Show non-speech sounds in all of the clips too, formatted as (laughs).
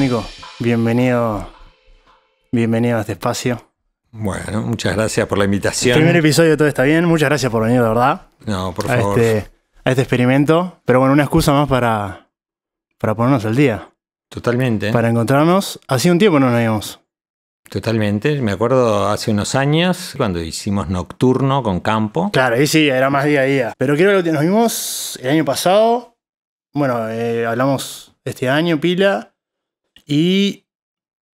Nico, Bienvenido, bienvenido a este espacio. Bueno, muchas gracias por la invitación. El primer episodio Todo Está Bien, muchas gracias por venir, de verdad. No, por favor. Este, a este experimento, pero bueno, una excusa más para, para ponernos al día. Totalmente. Para encontrarnos, hace un tiempo no nos vimos. Totalmente, me acuerdo hace unos años cuando hicimos Nocturno con Campo. Claro, ahí sí, era más día a día. Pero creo que nos vimos el año pasado, bueno, eh, hablamos este año, pila, y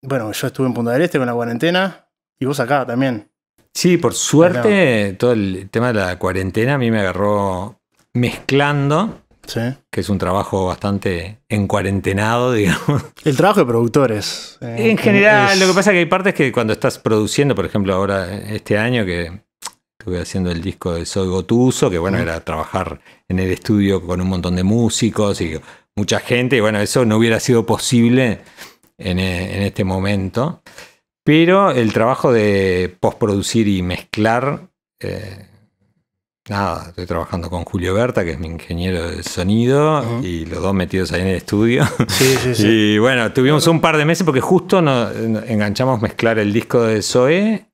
bueno, yo estuve en Punta del Este con la cuarentena y vos acá también. Sí, por suerte todo el tema de la cuarentena a mí me agarró mezclando, que es un trabajo bastante encuarentenado, (laughs) digamos. El trabajo de productores. Eh, en general, lo que pasa es que hay partes que cuando estás produciendo, por ejemplo, ahora este año que estuve haciendo el disco de Soy Gotuso, que bueno, era trabajar en el estudio con un montón de músicos y mucha gente, y bueno, eso no hubiera sido posible en, eh, este momento. Pero el trabajo de postproducir y mezclar, eh, nada, estoy trabajando con Julio Berta, que es mi ingeniero de sonido, y los dos metidos ahí en el estudio. Sí, sí, sí. (laughs) Y bueno, tuvimos un par de meses porque justo nos enganchamos mezclar el disco de Zoe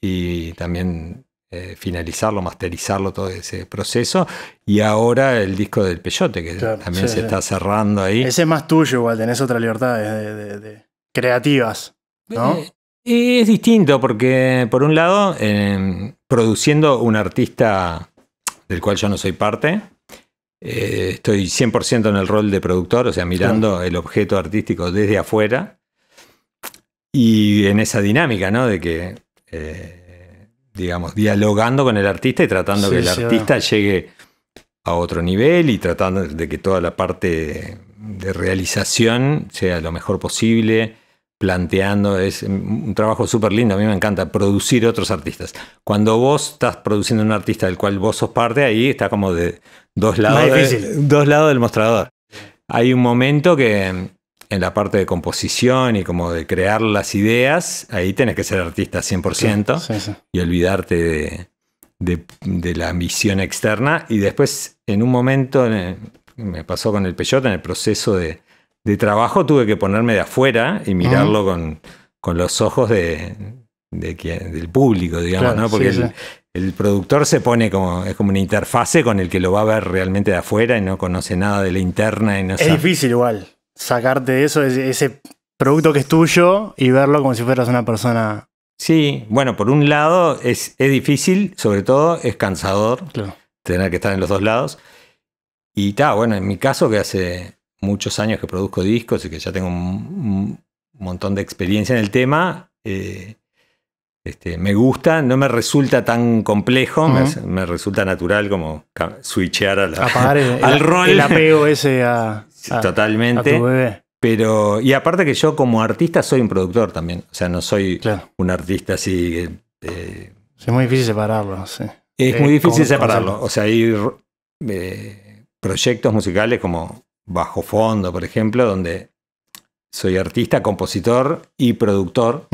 y también eh, finalizarlo, masterizarlo todo ese proceso. Y ahora el disco del Peyote, que también se está cerrando ahí. Ese es más tuyo, igual, tenés otra libertad de, creativas, eh, es distinto porque, por un lado, em, produciendo un artista del cual yo no soy parte, eh, estoy 100% en el rol de productor, o sea, mirando el objeto artístico desde afuera y en esa dinámica, ¿no? De que digamos, dialogando con el artista y tratando que el artista llegue a otro nivel y tratando de que toda la parte de realización sea lo mejor posible, planteando, es un trabajo súper lindo, a mí me encanta producir otros artistas. Cuando vos estás produciendo un artista del cual vos sos parte, ahí está como de dos lados, de, dos lados del mostrador. Hay un momento que en la parte de composición y como de crear las ideas, ahí tenés que ser artista 100% y olvidarte de, la ambición externa. Y después, en un momento, me pasó con el Peyote, en el proceso de, trabajo tuve que ponerme de afuera y mirarlo con, los ojos de, quien, del público, digamos, ¿no? Porque el, productor se pone como, es como una interfase con el que lo va a ver realmente de afuera y no conoce nada de la interna. es difícil igual sacarte eso, ese producto que es tuyo y verlo como si fueras una persona. Sí, bueno, por un lado es, difícil, sobre todo es cansador tener que estar en los dos lados. Y está, bueno, en mi caso que hace muchos años que produzco discos y que ya tengo un, montón de experiencia en el tema, eh, este, me gusta, no me resulta tan complejo, me, resulta natural como switchear (laughs) al rol. El apego ese a... Ah, totalmente. Pero, y aparte que yo como artista soy un productor también. O sea, no soy un artista así. Eh, es muy difícil separarlo, sí. Es eh, muy difícil separarlo. O sea, hay eh, proyectos musicales como Bajo Fondo, por ejemplo, donde soy artista, compositor y productor.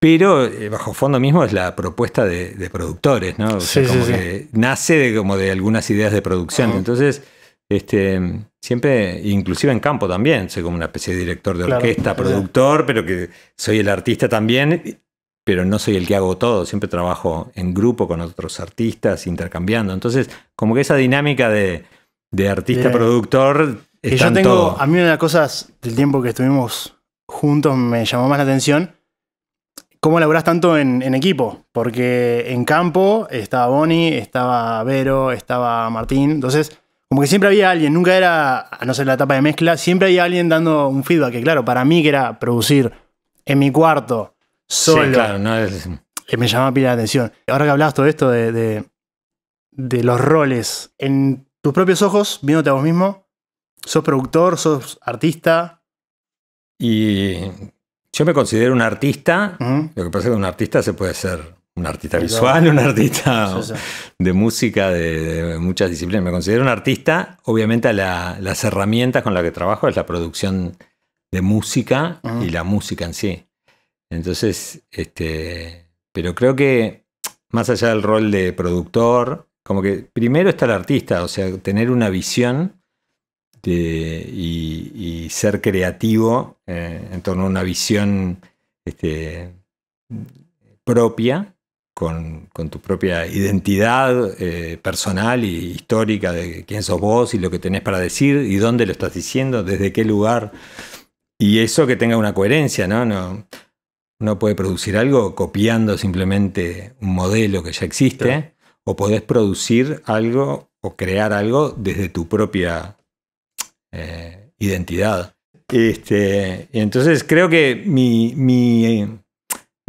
Pero Bajo Fondo mismo es la propuesta de, productores, ¿no? como que nace de, como de algunas ideas de producción. Entonces este, siempre, inclusive en campo también, soy como una especie de director de orquesta, productor, pero que soy el artista también, pero no soy el que hago todo, siempre trabajo en grupo con otros artistas, intercambiando. Entonces, como que esa dinámica de, artista-productor... yo tengo, a mí una de las cosas del tiempo que estuvimos juntos me llamó más la atención, cómo laburás tanto en, en equipo, porque en campo estaba Bonnie, estaba Vero, estaba Martín, entonces como que siempre había alguien, nunca era, a no ser la etapa de mezcla, siempre había alguien dando un feedback, que claro, para mí que era producir en mi cuarto, solo, sí, claro, no es... que eh, me llamaba pila la atención. Ahora que hablabas todo esto de, de, los roles, en tus propios ojos, viéndote a vos mismo, sos productor, sos artista. Y yo me considero un artista, lo que pasa es que un artista se puede ser un artista visual, un artista (laughs) de música, de, muchas disciplinas. Me considero un artista. Obviamente las herramientas con las que trabajo es la producción de música y la música en sí. Entonces, este, pero creo que más allá del rol de productor, como que primero está el artista, o sea, tener una visión y, ser creativo eh, en torno a una visión este, propia con, tu propia identidad eh, personal y histórica de quién sos vos y lo que tenés para decir y dónde lo estás diciendo, desde qué lugar. Y eso que tenga una coherencia, ¿no? no uno puede producir algo copiando simplemente un modelo que ya existe, o podés producir algo o crear algo desde tu propia eh, identidad. Este, entonces creo que mi,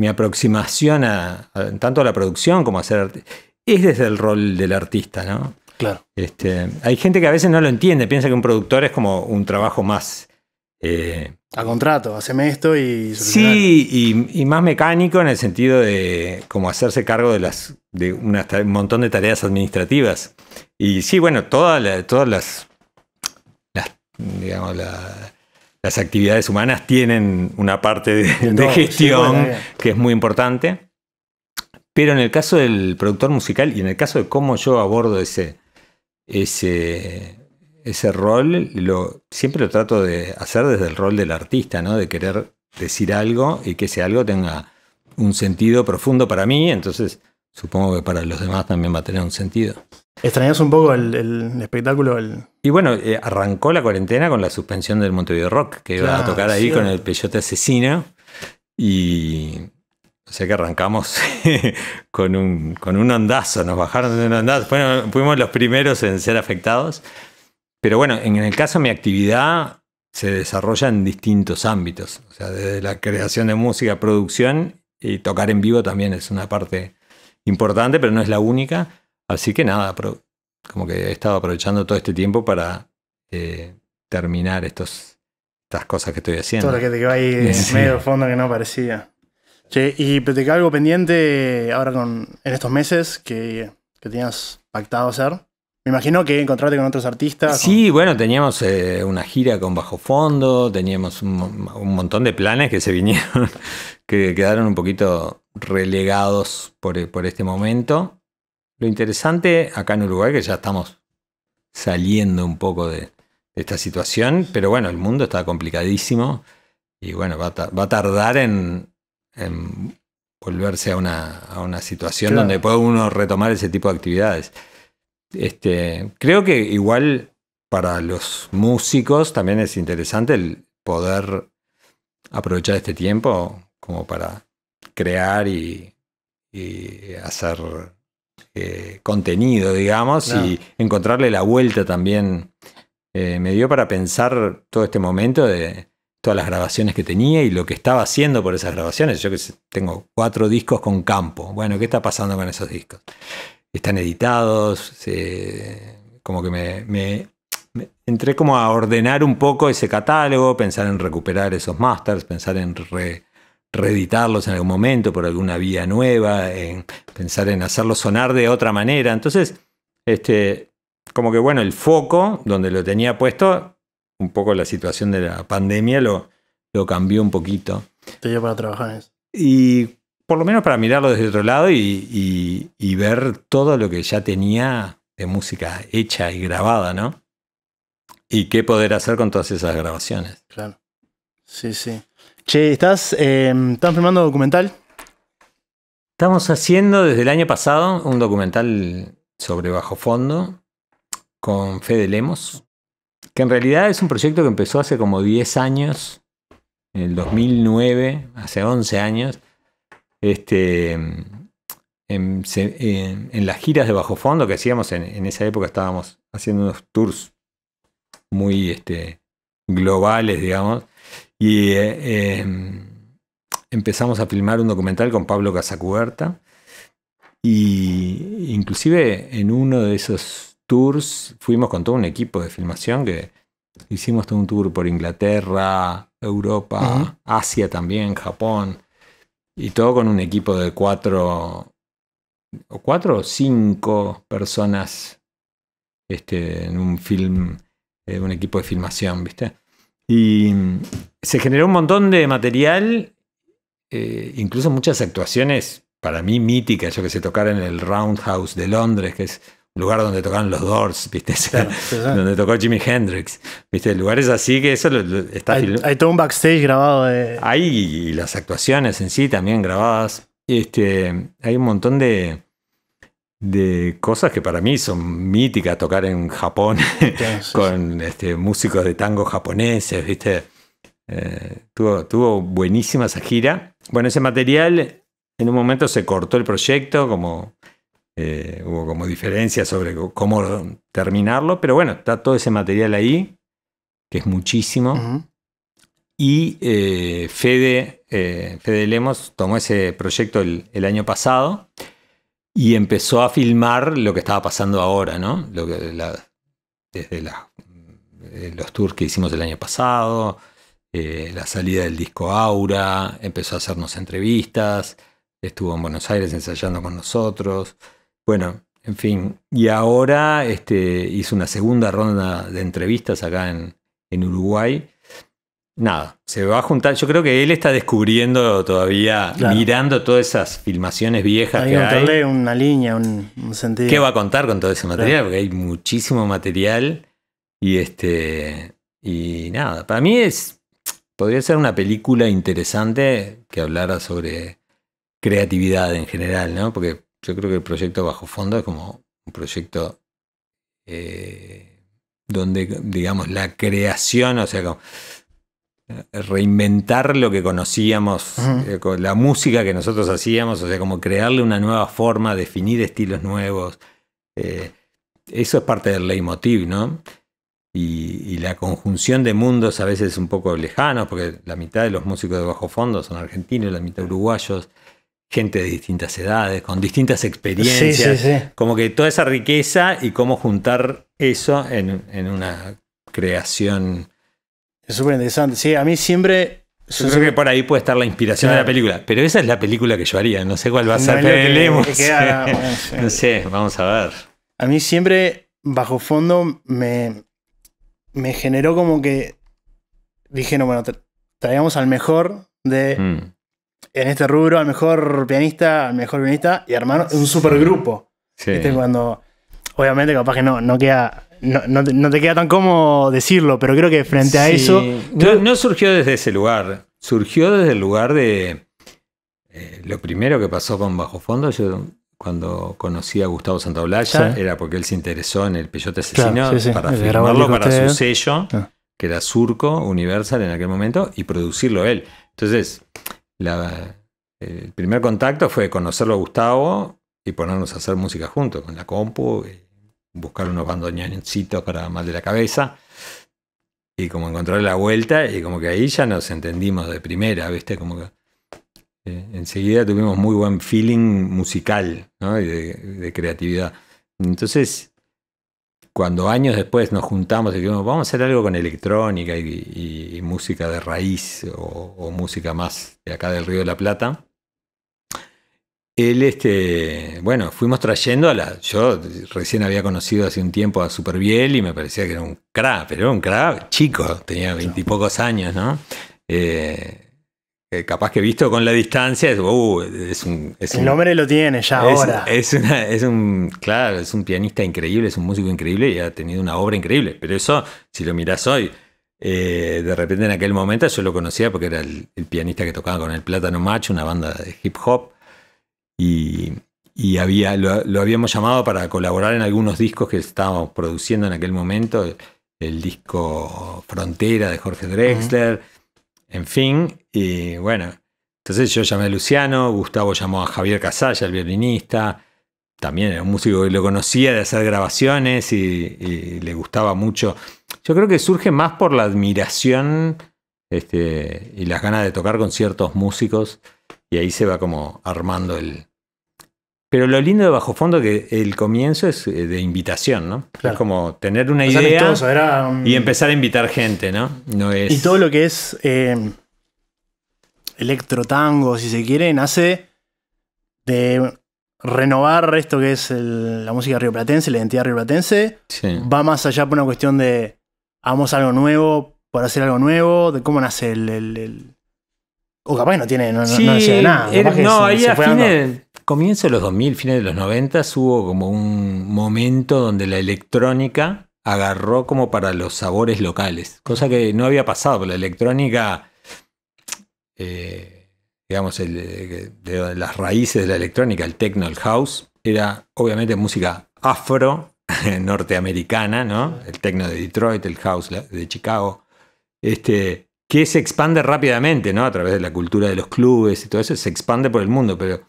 mi aproximación a, tanto a la producción como a ser es desde el rol del artista, ¿no? Claro. Este, hay gente que a veces no lo entiende, piensa que un productor es como un trabajo más. Eh, a contrato, haceme esto y. Sí, y, más mecánico en el sentido de como hacerse cargo de las de un montón de tareas administrativas. Y sí, bueno, todas todas las, digamos, las las actividades humanas tienen una parte de, gestión que es muy importante. Pero en el caso del productor musical y en el caso de cómo yo abordo ese, ese, ese rol, lo, siempre lo trato de hacer desde el rol del artista, ¿no? de querer decir algo y que ese algo tenga un sentido profundo para mí, entonces supongo que para los demás también va a tener un sentido. ¿Extrañas un poco el, espectáculo? El... Y bueno, eh, arrancó la cuarentena con la suspensión del Montevideo Rock, que iba a tocar ahí con el Peyote Asesino. Y. O sea que arrancamos (laughs) con, un, con un ondazo, nos bajaron de un ondazo. Bueno, fuimos los primeros en ser afectados. Pero bueno, en el caso de mi actividad se desarrolla en distintos ámbitos. O sea, desde la creación de música, producción y tocar en vivo también es una parte importante, pero no es la única. Así que nada, como que he estado aprovechando todo este tiempo para eh, terminar estos, estas cosas que estoy haciendo. Todo lo que te quedó ahí (laughs) medio fondo que no parecía. Che, y te quedó algo pendiente ahora con, en estos meses que, que tenías pactado hacer. Me imagino que encontrarte con otros artistas. Sí, bueno, teníamos eh, una gira con Bajo Fondo, teníamos un, montón de planes que se vinieron, (laughs) que quedaron un poquito relegados por este momento. Lo interesante acá en Uruguay, que ya estamos saliendo un poco de, esta situación, pero bueno, el mundo está complicadísimo y bueno, va a, tardar en, volverse a una, situación donde pueda uno retomar ese tipo de actividades. Este, creo que igual para los músicos también es interesante el poder aprovechar este tiempo como para crear y hacer eh, contenido, digamos, y encontrarle la vuelta también. Eh, me dio para pensar todo este momento de todas las grabaciones que tenía y lo que estaba haciendo por esas grabaciones. Yo que tengo cuatro discos con campo. Bueno, ¿qué está pasando con esos discos? Están editados, como que me, me, entré como a ordenar un poco ese catálogo, pensar en recuperar esos masters, pensar en re, reeditarlos en algún momento por alguna vía nueva, en pensar en hacerlo sonar de otra manera. Entonces, este, como que bueno, el foco donde lo tenía puesto, un poco la situación de la pandemia lo, lo cambió un poquito. Te para trabajar eso. Y por lo menos para mirarlo desde otro lado y, y ver todo lo que ya tenía de música hecha y grabada, ¿no? Y qué poder hacer con todas esas grabaciones. Claro. Sí, sí. Che, ¿estás, em, filmando un documental? Estamos haciendo desde el año pasado un documental sobre bajo fondo con Fede Lemos, que en realidad es un proyecto que empezó hace como 10 años, en el 2009, hace 11 años, este, em, em, en, las giras de bajo fondo que hacíamos en, esa época estábamos haciendo unos tours muy este, globales, digamos, y eh, em, empezamos a filmar un documental con Pablo Casacuberta. Y inclusive en uno de esos tours fuimos con todo un equipo de filmación que hicimos todo un tour por Inglaterra, Europa, Asia también, Japón. Y todo con un equipo de cuatro o cuatro o cinco personas este, en un film, eh, un equipo de filmación, ¿viste? Y se generó un montón de material, eh, incluso muchas actuaciones para mí míticas, yo que se tocar en el Roundhouse de Londres, que es un lugar donde tocaban los Doors, ¿viste? (laughs) donde tocó Jimi Hendrix, ¿viste? Lugares así que eso está... Hay, todo un backstage grabado de... Hay las actuaciones en sí también grabadas. Este, hay un montón de, de cosas que para mí son míticas, tocar en Japón (laughs) con este, músicos de tango japoneses, ¿viste? Eh, tuvo, tuvo buenísima esa gira. Bueno, ese material en un momento se cortó el proyecto, como eh, hubo como diferencias sobre cómo terminarlo, pero bueno, está todo ese material ahí, que es muchísimo. Y eh, Fede, Fede Lemos tomó ese proyecto el, el año pasado y empezó a filmar lo que estaba pasando ahora, ¿no? Lo desde eh, los tours que hicimos el año pasado, eh, la salida del disco Aura, empezó a hacernos entrevistas, estuvo en Buenos Aires ensayando con nosotros. Bueno, en fin, y ahora este, hizo una segunda ronda de entrevistas acá en Uruguay nada, se va a juntar. Yo creo que él está descubriendo todavía, mirando todas esas filmaciones viejas que una línea, un, sentido. ¿Qué va a contar con todo ese material? Porque hay muchísimo material y este y nada. Para mí es podría ser una película interesante que hablara sobre creatividad en general, ¿no? Porque yo creo que el proyecto Bajo Fondo es como un proyecto eh, donde, digamos, la creación, o sea, como, eh, reinventar lo que conocíamos, eh, la música que nosotros hacíamos, o sea, como crearle una nueva forma, definir estilos nuevos. Eh, eso es parte del leitmotiv, ¿no? Y, la conjunción de mundos a veces un poco lejanos, porque la mitad de los músicos de bajo fondo son argentinos, la mitad uruguayos, gente de distintas edades, con distintas experiencias. Como que toda esa riqueza y cómo juntar eso en, en una creación es súper interesante. Sí, a mí siempre. Yo, creo que por ahí puede estar la inspiración de la película. Pero esa es la película que yo haría. No sé cuál va a ser. (laughs) no sé, vamos a ver. A mí siempre, bajo fondo, me, me generó como que. Dije, no, bueno, traigamos al mejor de. Mm. En este rubro, al mejor pianista, al mejor pianista y hermano, un supergrupo. Sí. ¿Viste? Cuando obviamente capaz que no, no queda no, te queda tan cómodo decirlo, pero creo que frente a eso. No, surgió desde ese lugar. Surgió desde el lugar de. Eh, lo primero que pasó con Bajo Fondo, yo cuando conocí a Gustavo Santaolalla, era porque él se interesó en el Peyote Asesino para firmarlo para su sello, ah. que era Surco Universal en aquel momento, y producirlo él. Entonces, el primer contacto fue conocerlo a Gustavo y ponernos a hacer música juntos, con la compu buscar unos bandoneoncitos para mal de la cabeza y como encontrar la vuelta y como que ahí ya nos entendimos de primera, ¿viste? Como que eh, enseguida tuvimos muy buen feeling musical y de, creatividad. Entonces, cuando años después nos juntamos y dijimos, vamos a hacer algo con electrónica y, música de raíz o música más de acá del Río de la Plata, él, este, bueno, fuimos trayendo a la. Yo recién había conocido hace un tiempo a Superbiel y me parecía que era un crack, pero era un crack chico, tenía veintipocos años, ¿no? Eh, eh, capaz que visto con la distancia es, uh, es un. el nombre lo tiene ya ahora. Es, una, es un. Claro, es un pianista increíble, es un músico increíble y ha tenido una obra increíble. Pero eso, si lo miras hoy. Eh, de repente en aquel momento yo lo conocía porque era el pianista que tocaba con el Plátano Macho, una banda de hip hop, y, había, lo, habíamos llamado para colaborar en algunos discos que estábamos produciendo en aquel momento, eh, el, disco Frontera de Jorge Drexler, en fin, y bueno, entonces yo llamé a Luciano, Gustavo llamó a Javier Casalla, el violinista, también era un músico que lo conocía de hacer grabaciones y, le gustaba mucho. Yo creo que surge más por la admiración este, y las ganas de tocar con ciertos músicos. Y ahí se va como armando el... Pero lo lindo de Bajo Fondo que el comienzo es eh, de invitación, ¿no? Es como tener una idea y empezar a invitar gente, ¿no? Y todo lo que es eh, electro-tango, si se quiere, nace de renovar esto que es la música rioplatense, la identidad rioplatense. Va más allá por una cuestión de hagamos algo nuevo, para hacer algo nuevo, de cómo nace el o capaz no tiene, nada. no, ahí a fines, comienzo de los 2000, fines de los 90, hubo como un momento donde la electrónica agarró como para los sabores locales, cosa que no había pasado, la electrónica, eh, digamos, de, las raíces de la electrónica, el techno, el house, era obviamente música afro, (laughs) norteamericana, ¿no? El techno de Detroit, el house de Chicago. Este, que se expande rápidamente, ¿no? A través de la cultura de los clubes y todo eso, se expande por el mundo, pero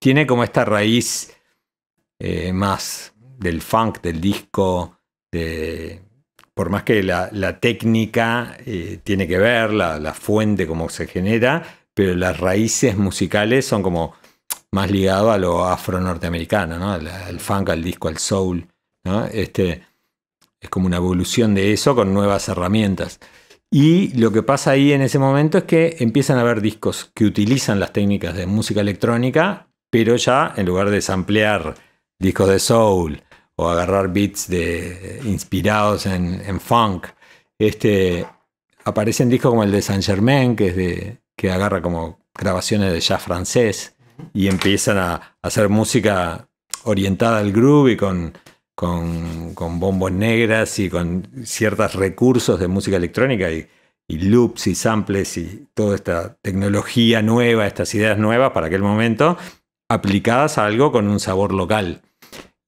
tiene como esta raíz eh, más del funk, del disco, de, por más que la, técnica eh, tiene que ver, la, fuente, como se genera, pero las raíces musicales son como más ligado a lo afro-norteamericano, ¿no? Al, funk, al disco, al soul, Este, es como una evolución de eso con nuevas herramientas. Y lo que pasa ahí en ese momento es que empiezan a haber discos que utilizan las técnicas de música electrónica, pero ya en lugar de samplear discos de soul o agarrar beats de, inspirados en, funk, este, aparecen discos como el de Saint Germain, que, es de, que agarra como grabaciones de jazz francés y empiezan a hacer música orientada al groove y con con, con bombos negras y con ciertos recursos de música electrónica y, loops y samples y toda esta tecnología nueva, estas ideas nuevas para aquel momento, aplicadas a algo con un sabor local.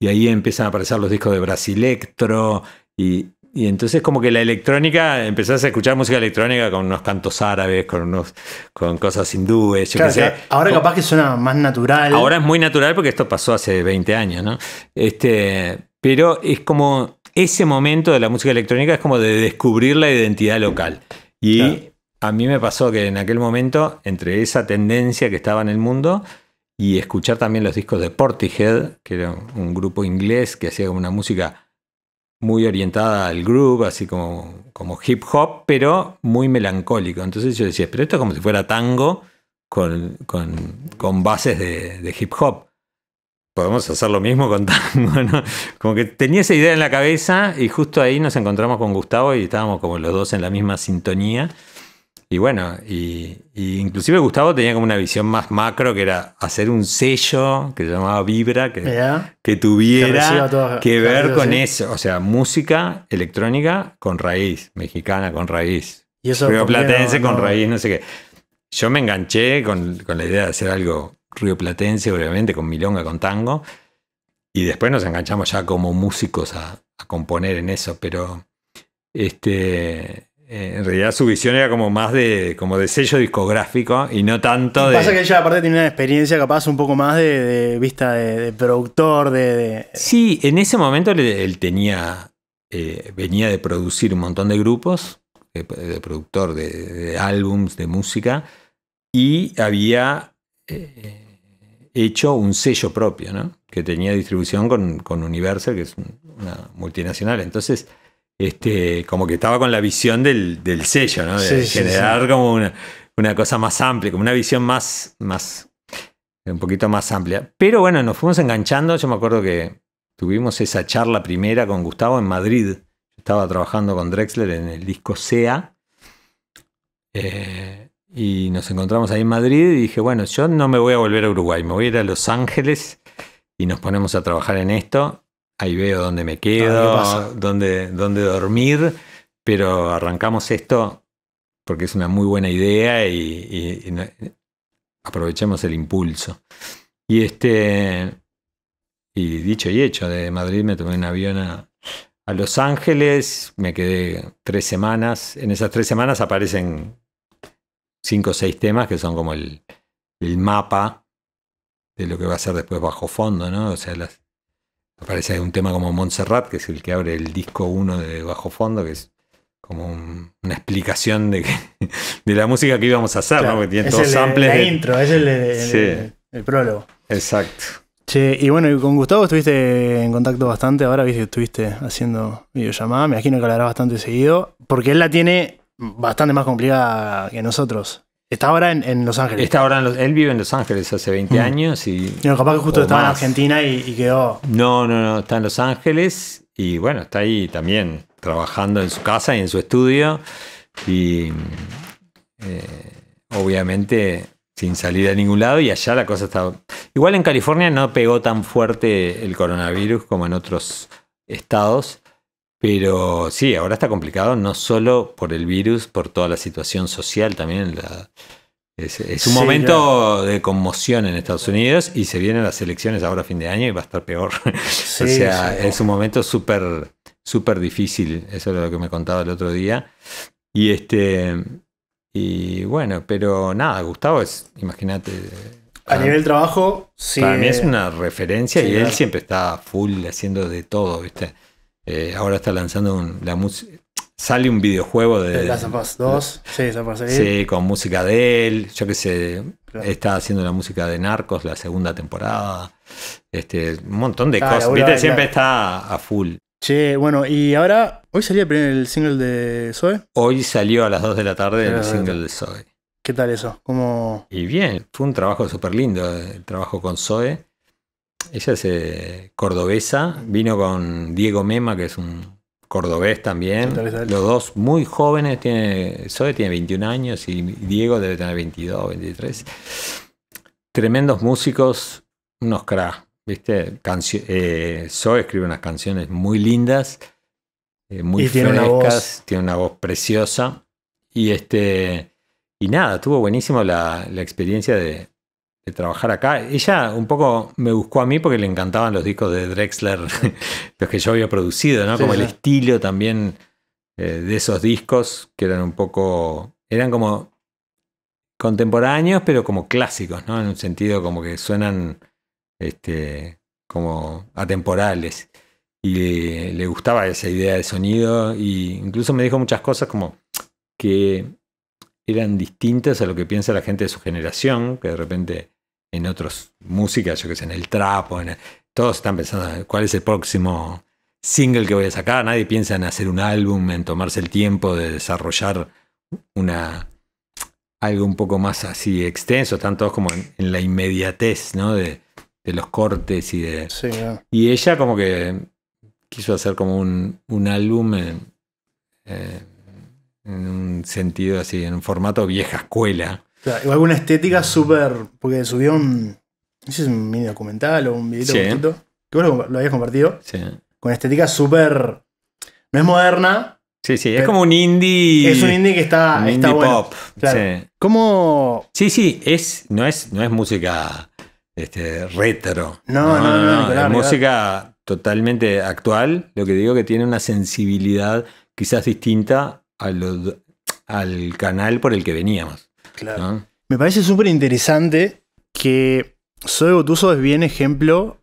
Y ahí empiezan a aparecer los discos de Brasilectro y, y entonces como que la electrónica, empezás a escuchar música electrónica con unos cantos árabes, con unos con cosas hindúes, yo Ahora capaz que suena más natural. Ahora es muy natural porque esto pasó hace 20 años, ¿no? Este, pero es como ese momento de la música electrónica es como de descubrir la identidad local. Y a mí me pasó que en aquel momento, entre esa tendencia que estaba en el mundo y escuchar también los discos de Portishead, que era un grupo inglés que hacía una música muy orientada al groove, así como, hip hop, pero muy melancólico. Entonces yo decía, pero esto es como si fuera tango con, bases de hip hop podemos hacer lo mismo con tango, Como que tenía esa idea en la cabeza y justo ahí nos encontramos con Gustavo y estábamos como los dos en la misma sintonía. Y bueno, y, inclusive Gustavo tenía como una visión más macro que era hacer un sello que se llamaba Vibra, que, que tuviera que, ver con eso. O sea, música electrónica con raíz, mexicana con raíz, pero Platense con raíz, no sé qué. Yo me enganché con, con la idea de hacer algo platense obviamente, con milonga, con tango. Y después nos enganchamos ya como músicos a, componer en eso, pero este, eh, en realidad su visión era como más de, como de sello discográfico y no tanto de... Pasa que ella aparte tiene una experiencia capaz un poco más de, vista de, productor, de, Sí, en ese momento él, tenía, eh, venía de producir un montón de grupos, eh, de, productor de, álbums, de música, y había hecho un sello propio, ¿no? que tenía distribución con, Universal, que es una multinacional. Entonces, este, como que estaba con la visión del, sello, ¿no? de generar como una, cosa más amplia, como una visión más, más, un poquito más amplia. Pero bueno, nos fuimos enganchando, yo me acuerdo que tuvimos esa charla primera con Gustavo en Madrid, estaba trabajando con Drexler en el disco SEA. Eh, y nos encontramos ahí en Madrid y dije, bueno, yo no me voy a volver a Uruguay, me voy a ir a Los Ángeles y nos ponemos a trabajar en esto. Ahí veo dónde me quedo, dónde, dormir, pero arrancamos esto porque es una muy buena idea y, aprovechemos el impulso. Y este y dicho y hecho, de Madrid me tomé un avión a, a Los Ángeles, me quedé tres semanas. En esas tres semanas aparecen cinco o seis temas que son como el, mapa de lo que va a ser después bajo fondo, ¿no? O sea, las, aparece un tema como Montserrat, que es el que abre el disco 1 de bajo fondo, que es como una explicación (laughs) de, la música que íbamos a hacer, ¿no? Que tiene todos el, La intro, es el, prólogo. Exacto. Che, y bueno, y con Gustavo estuviste en contacto bastante, ahora viste que estuviste haciendo videollamada, me imagino que hablarás bastante seguido, porque él la tiene bastante más complicada que nosotros. Está ahora en, Los Ángeles. Está ahora él vive en Los Ángeles hace 20 mm. años y... No, capaz que justo estaba en Argentina y, quedó... No, no, no, está en Los Ángeles y bueno, está ahí también trabajando en su casa y en su estudio y eh, obviamente sin salir a ningún lado y allá la cosa está... Igual en California no pegó tan fuerte el coronavirus como en otros estados, pero sí, ahora está complicado, no solo por el virus, por toda la situación social también. es, un momento de conmoción en Estados Unidos y se vienen las elecciones ahora a fin de año y va a estar peor. (laughs) o sea, es un momento súper, súper difícil. Eso es lo que me contaba el otro día. Y este. Y bueno, pero nada, Gustavo es, imagínate. A nivel trabajo, sí. Para mí es una referencia y él siempre está full haciendo de todo, ¿viste? Eh, ahora está lanzando la música. Sale un videojuego de. Last of 2. Sí, Sí, con música de él. Yo que sé. Está haciendo la música de Narcos, la segunda temporada. Este, un montón de ah, cosas. Viste, siempre está a full. Sí, bueno, y ahora. ¿Hoy salió el, single de Zoe? Hoy salió a las 2 de la tarde el single de Zoe. ¿Qué tal eso? ¿Cómo... Y bien, fue un trabajo súper lindo, eh, el trabajo con Zoe. Ella es eh, cordobesa, vino con Diego Mema, que es un cordobés también. Los dos muy jóvenes, tiene, Zoe tiene 21 años y Diego debe tener 22, 23. Tremendos músicos, unos cra, ¿viste? Eh, Zoe escribe unas canciones muy lindas, eh, muy frescas, tiene una, voz. preciosa. Y este y nada, tuvo buenísimo la experiencia de, trabajar acá. Ella un poco me buscó a mí porque le encantaban los discos de Drexler, (laughs) los que yo había producido, ¿no? como el estilo también eh, de esos discos que eran un poco, eran como contemporáneos, pero como clásicos, ¿no? En un sentido como que suenan este, como atemporales. Y le, gustaba esa idea de sonido y incluso me dijo muchas cosas como que eran distintas a lo que piensa la gente de su generación, que de repente en otras músicas, yo que sé, en el trapo, en todos están pensando cuál es el próximo single que voy a sacar, nadie piensa en hacer un álbum, en tomarse el tiempo de desarrollar una algo un poco más así extenso, están todos como en, la inmediatez, ¿no? De, los cortes y de... Y ella como que quiso hacer como un, un álbum en eh, un sentido así, en un formato vieja escuela, o alguna estética súper. Porque subió un. No es un mini documental o un videito Que vos lo, habías compartido. Sí. Con estética súper. No es moderna. Sí, sí, es como un indie. Es un indie que está. está bueno. pop. Sí. Sí, sí, es, no, es, no es música este, retro. No, no, no. es música totalmente actual. Lo que digo que tiene una sensibilidad quizás distinta a al canal por el que veníamos. Claro. Me parece súper interesante que Zoe Gotuso es bien ejemplo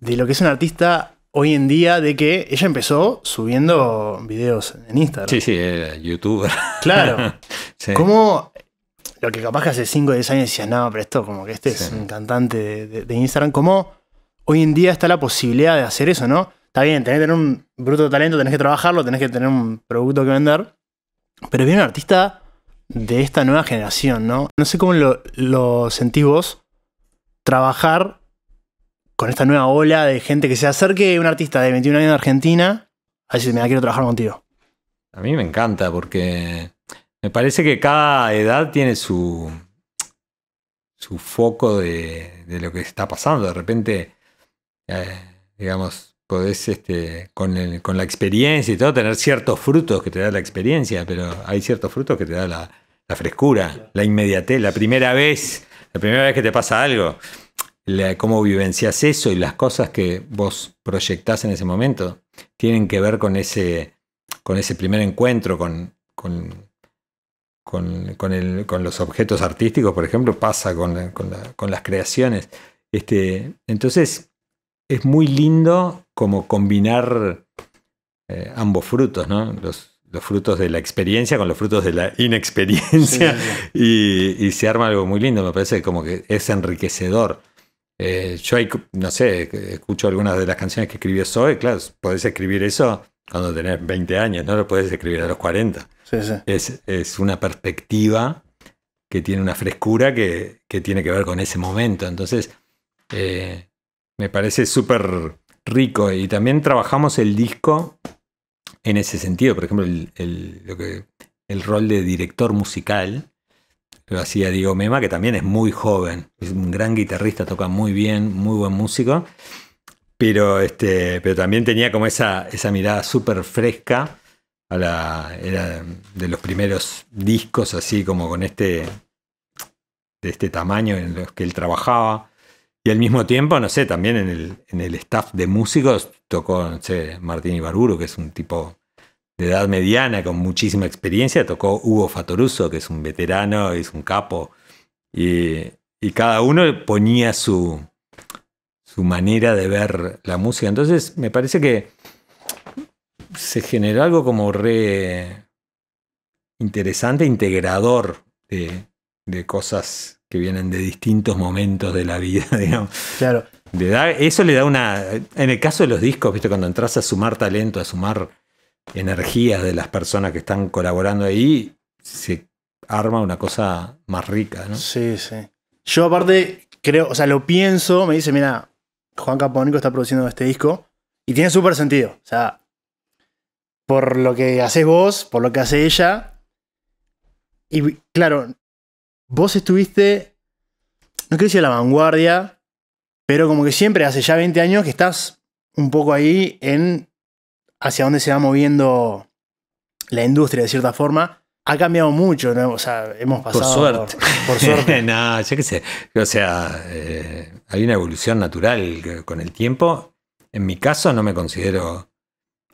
de lo que es un artista hoy en día, de que ella empezó subiendo videos en Instagram. Sí, sí, era youtuber. Claro. (laughs) Como lo que capaz que hace 5 o 10 años decías, no, pero esto como que este es un cantante de, Instagram. Como hoy en día está la posibilidad de hacer eso, no? Está bien, tenés que tener un bruto talento, tenés que trabajarlo, tenés que tener un producto que vender. Pero viene un artista de esta nueva generación, ¿no? No sé cómo lo, lo vos trabajar con esta nueva ola de gente que se acerque un artista de 21 años de Argentina a decir, mira, quiero trabajar contigo. A mí me encanta porque me parece que cada edad tiene su, su foco de, lo que está pasando. De repente, eh, digamos, podés este, con, el, con, la experiencia y todo tener ciertos frutos que te da la experiencia, pero hay ciertos frutos que te da la, la frescura, la inmediatez, la primera vez, la primera vez que te pasa algo, cómo vivencias eso y las cosas que vos proyectás en ese momento tienen que ver con ese, con ese primer encuentro, con, con, los objetos artísticos, por ejemplo, pasa con, las creaciones. Este, entonces, es muy lindo como combinar eh, ambos frutos, ¿no? Los, los frutos de la experiencia con los frutos de la inexperiencia y, se arma algo muy lindo, me parece como que es enriquecedor. Eh, yo no sé, escucho algunas de las canciones que escribió Zoe, claro, podés escribir eso cuando tenés 20 años, no lo podés escribir a los 40. Es, una perspectiva que tiene una frescura que, tiene que ver con ese momento. Entonces, eh, me parece súper rico y también trabajamos el disco en ese sentido. Por ejemplo, el, lo que, el rol de director musical lo hacía Diego Mema, que también es muy joven, es un gran guitarrista, toca muy bien, muy buen músico, pero, este, pero también tenía como esa, esa mirada súper fresca, a la, era de los primeros discos así como con este, de este tamaño en los que él trabajaba. Y al mismo tiempo, no sé, también en el, staff de músicos tocó, no sé, Martín Ibarburu, que es un tipo de edad mediana con muchísima experiencia, tocó Hugo Fatoruso, que es un veterano, es un capo. Y, cada uno ponía su, su manera de ver la música. Entonces, me parece que se generó algo como re interesante, integrador de, de cosas que vienen de distintos momentos de la vida, (laughs) digamos. Claro. eso le da una. En el caso de los discos, ¿viste? Cuando entras a sumar talento, a sumar energías de las personas que están colaborando ahí, se arma una cosa más rica, ¿no? Sí, sí. Yo, aparte, creo, o sea, lo pienso, me dice, mira, Juan Caponico está produciendo este disco y tiene súper sentido. O sea, por lo que haces vos, por lo que hace ella. Y claro, vos estuviste, no quiero decir a la vanguardia, pero como que siempre, hace ya 20 años que estás un poco ahí en hacia dónde se va moviendo la industria de cierta forma. Ha cambiado mucho, ¿no? O sea, hemos pasado. Por suerte. Por, suerte. (laughs) qué sé. O sea, eh, hay una evolución natural con el tiempo. En mi caso, no me considero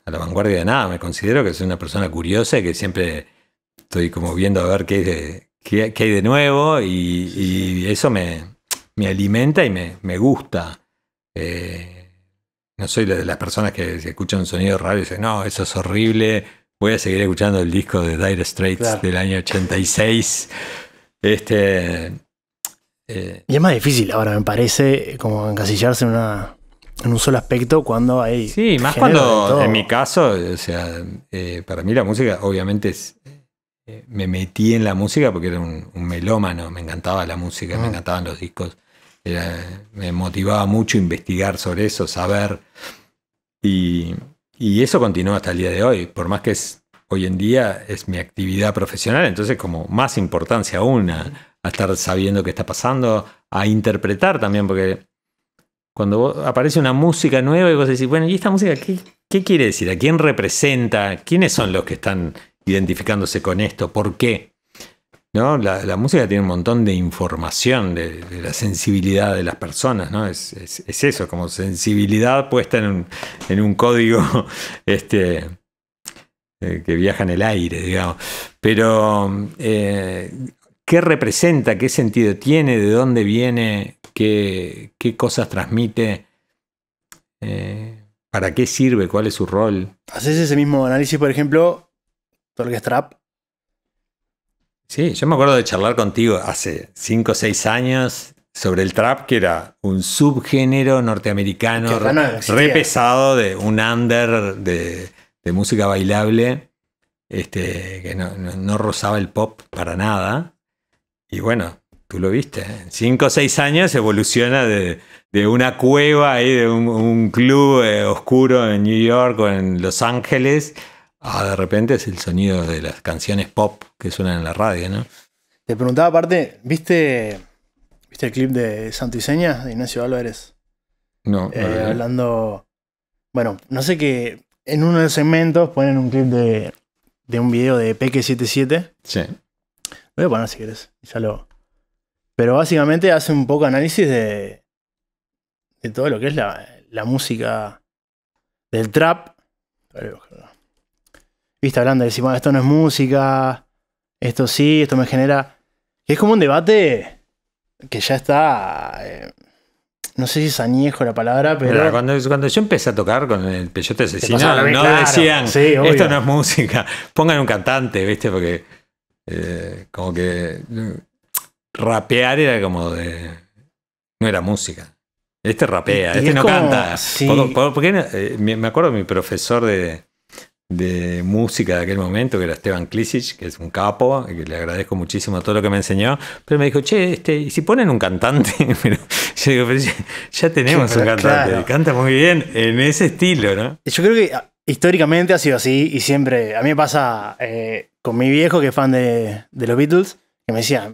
a la vanguardia de nada. Me considero que soy una persona curiosa y que siempre estoy como viendo a ver qué, que hay de nuevo y, eso me, alimenta y me, gusta. Eh, no soy de las personas que si escuchan un sonido raro y dicen, no, eso es horrible, voy a seguir escuchando el disco de Dire Straits del año 86. Este, eh, y es más difícil ahora, me parece, como encasillarse en, un solo aspecto cuando hay... Sí, más cuando, en mi caso, o sea, eh, para mí la música obviamente es me metí en la música porque era un, melómano, me encantaba la música, me ah. encantaban los discos. me motivaba mucho investigar sobre eso, saber. Y, eso continúa hasta el día de hoy, por más que hoy en día es mi actividad profesional, entonces como más importancia aún a, estar sabiendo qué está pasando, a interpretar también, porque cuando aparece una música nueva y vos decís, bueno, ¿y esta música qué, qué quiere decir? ¿A quién representa? ¿Quiénes son los que están identificándose con esto, por qué. ¿No? La, música tiene un montón de información de, la sensibilidad de las personas, ¿no? Es, eso, como sensibilidad puesta en un, código (laughs) este, eh, que viaja en el aire, digamos. Pero, eh, ¿qué representa? ¿Qué sentido tiene? ¿De dónde viene? ¿Qué, qué cosas transmite? Eh, ¿Para qué sirve? ¿Cuál es su rol? Haces ese mismo análisis, por ejemplo, es trap. Sí, yo me acuerdo de charlar contigo hace 5 o 6 años sobre el trap, que era un subgénero norteamericano re, pesado de un under de, música bailable, este, que no, rozaba el pop para nada. Y bueno, tú lo viste, en ¿eh? 5 o 6 años evoluciona de, una cueva, ahí, de un, club eh, oscuro en New York o en Los Ángeles Ah, de repente es el sonido de las canciones pop que suenan en la radio, ¿no? Te preguntaba aparte, ¿viste, ¿viste el clip de Señas de Ignacio Álvarez? No. Eh, hablando. Bueno, no sé que En uno de los segmentos ponen un clip de, de un video de Peque77. Sí. voy a poner si querés, ya lo. Pero básicamente hace un poco análisis de, de todo lo que es la, música del trap viste, hablando decimos bueno, ah, esto no es música, esto sí, esto me genera. Es como un debate que ya está. Eh, no sé si es añejo la palabra, pero. cuando, cuando, yo empecé a tocar con el Peyote Asesino, no decían, esto no es música, (laughs) pongan un cantante, ¿viste? Porque. Eh, como que. Eh, rapear era como de. No era música. Este rapea, este no canta. me acuerdo de mi profesor de, de música de aquel momento, que era Esteban Klisic, que es un capo, y que le agradezco muchísimo todo lo que me enseñó, pero me dijo, che, este, ¿y si ponen un cantante? (laughs) yo digo, pero ya, tenemos un cantante, canta muy bien en ese estilo, ¿no? Yo creo que ah, históricamente ha sido así y siempre, a mí me pasa eh, con mi viejo que es fan de, los Beatles, que me decía,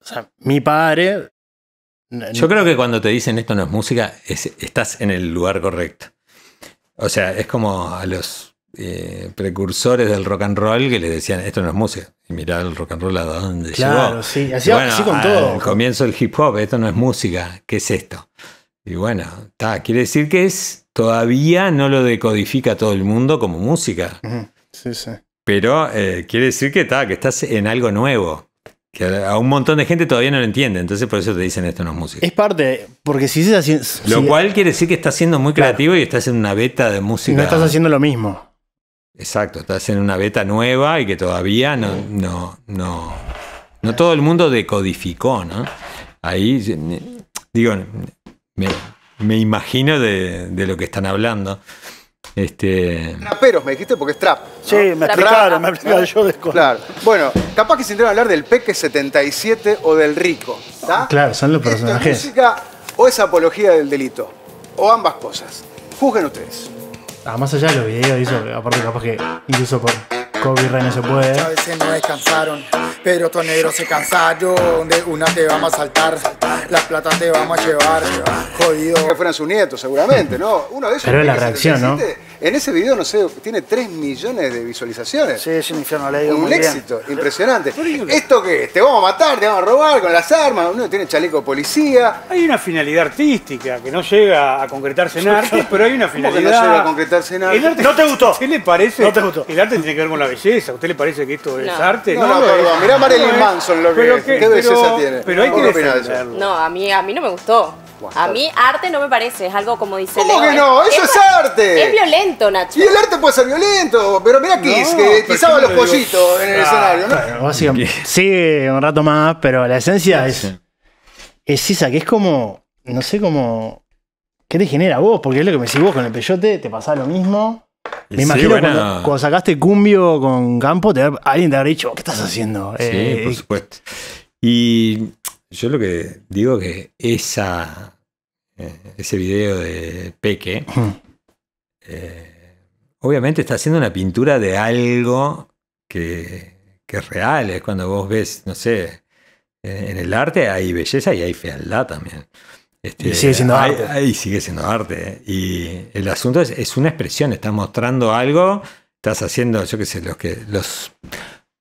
o sea, mi padre... Yo creo que cuando te dicen esto no es música, estás en el lugar correcto. O sea, es como a los eh, precursores del rock and roll que les decían, esto no es música. Y mirá el rock and roll a dónde claro, así, con todo. comienzo del hip hop, esto no es música, ¿qué es esto? Y bueno, ta, quiere decir que es todavía no lo decodifica todo el mundo como música. Sí, sí. Pero eh, quiere decir que, ta, que estás en algo nuevo. Que a un montón de gente todavía no lo entiende, entonces por eso te dicen esto no es música. Es parte, porque si estás Lo cual quiere decir que estás siendo muy creativo y estás en una beta de música. no estás haciendo lo mismo. Exacto, estás en una beta nueva y que todavía no, no, no, todo el mundo decodificó, ¿no? Ahí, digo, me, imagino de, lo que están hablando. Este... Traperos, me dijiste, porque es trap. Sí, me explicaron, me explicaron yo de claro. Bueno, capaz que se a hablar del Peque 77 o del Rico, ¿está? Claro, son los personajes. o esa apología del delito, o ambas cosas. Juzguen ustedes además ah, allá de los videos eso, aparte capaz que incluso por Kobe Rey se puede. A veces no descansaron, pero tus negros se cansaron. De una te vamos a saltar, Las platas te vamos a llevar. Jodido. Que fueran sus nietos, seguramente, ¿no? Uno de esos. Pero la reacción, ¿no? En ese video, no sé, tiene 3 millones de visualizaciones. Sí, es un infierno, le Un éxito, impresionante. ¿Esto qué Te vamos a matar, te vamos a robar con las armas, uno tiene chaleco policía. Hay una finalidad artística que no llega a concretarse en arte, pero hay una finalidad. Que no llega a concretarse en arte. ¿No te gustó? ¿Qué le parece? No te gustó. El arte tiene que ver con la ¿A usted le parece que esto es arte? No, no, perdón. Mirá Marilyn Manson lo que es. Qué belleza tiene. Pero hay que de No, a mí, a mí no me gustó. A mí arte no me parece, es algo como dice ¿Cómo que no? Eso es arte. Es violento, Nacho. Y el arte puede ser violento, pero mirá Kiss, que pisaba los pollitos en el ah, escenario, ¿no? sigue un rato más, pero la esencia es, es esa, que es como, no sé, cómo, ¿qué te genera vos? Porque es lo que me decís vos con el peyote, te pasa lo mismo. Me imagino cuando, sacaste Cumbio con Campo, alguien te habría dicho, ¿qué estás haciendo? Sí, eh, por eh, supuesto. Y yo lo que digo que esa, eh, ese video de Peque, obviamente está haciendo una pintura de algo que, que es real. Es cuando vos ves, no sé, en el arte hay belleza y hay fealdad también. Este, y sigue siendo arte. Y sigue siendo arte. ¿eh? Y el asunto es, una expresión, estás mostrando algo, estás haciendo, yo qué sé, los que los,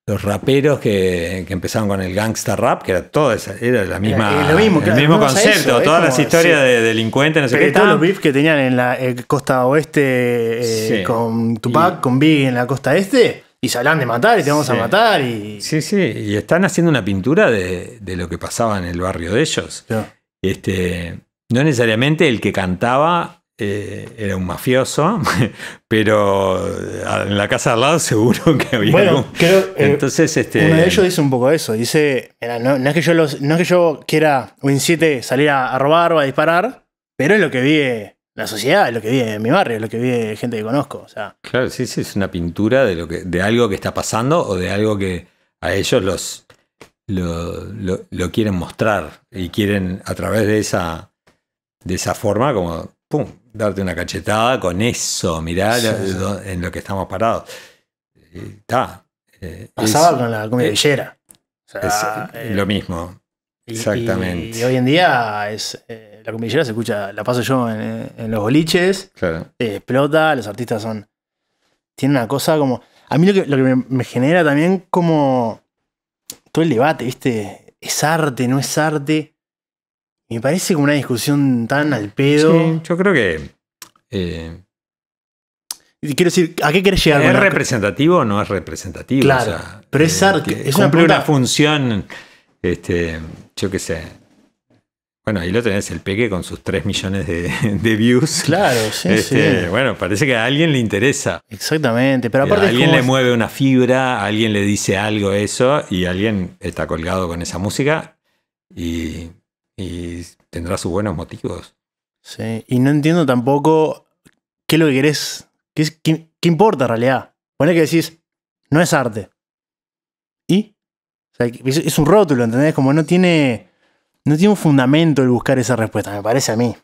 los raperos que, que, empezaron con el gangster rap, que era todo esa, era la misma, el mismo concepto, todas las historias de delincuentes, no sé Pero qué. Todos los beef que tenían en la eh, costa oeste eh, con Tupac, con Big en la costa este. Y se hablan de matar y te vamos a matar. Y... Sí, sí. Y están haciendo una pintura de, de, lo que pasaba en el barrio de ellos. Este, no necesariamente el que cantaba eh, era un mafioso, (laughs) pero eh, en la casa al lado (laughs) seguro que había. Bueno, eh, Entonces, este... uno de ellos dice un poco eso. Dice, no, es que yo no es que yo quiera o incite salir a, robar o a disparar, pero es lo que en la sociedad, es lo que vi en mi barrio, es lo que vive gente que conozco. Claro, sí, sí, es una pintura de lo que, de algo que está pasando o de algo que a ellos los lo, quieren mostrar y quieren a través de esa, de esa forma como, darte una cachetada con eso, mirar en lo que estamos parados. Está. Eh, eh, Pasaba con la comida eh, lo mismo. Exactamente. Y, hoy en día es la comillera se escucha, la paso yo en, los boliches, explota, los artistas son... Tienen una cosa como... A mí lo que, me, me genera también como todo el debate, ¿viste? ¿Es arte, no es arte? Me parece como una discusión tan al pedo. yo creo que. Eh, quiero decir, ¿a qué querés llegar? ¿Es representativo o no es representativo? Claro. pero es eh, arte. una, función, este, yo qué sé. Bueno, ahí lo tenés, el Peque con sus 3 millones (laughs) de, views. Claro, sí, este, sí. Bueno, parece que a alguien le interesa. Exactamente, pero aparte. alguien le mueve una fibra, alguien le dice algo eso, y alguien está colgado con esa música y, tendrá sus buenos motivos. Sí, y no entiendo tampoco qué es lo que querés. ¿Qué, importa en realidad? pone que decís, no es arte. ¿Y? es un rótulo, ¿entendés? Como no tiene no tiene un fundamento el buscar esa respuesta, me parece a mí.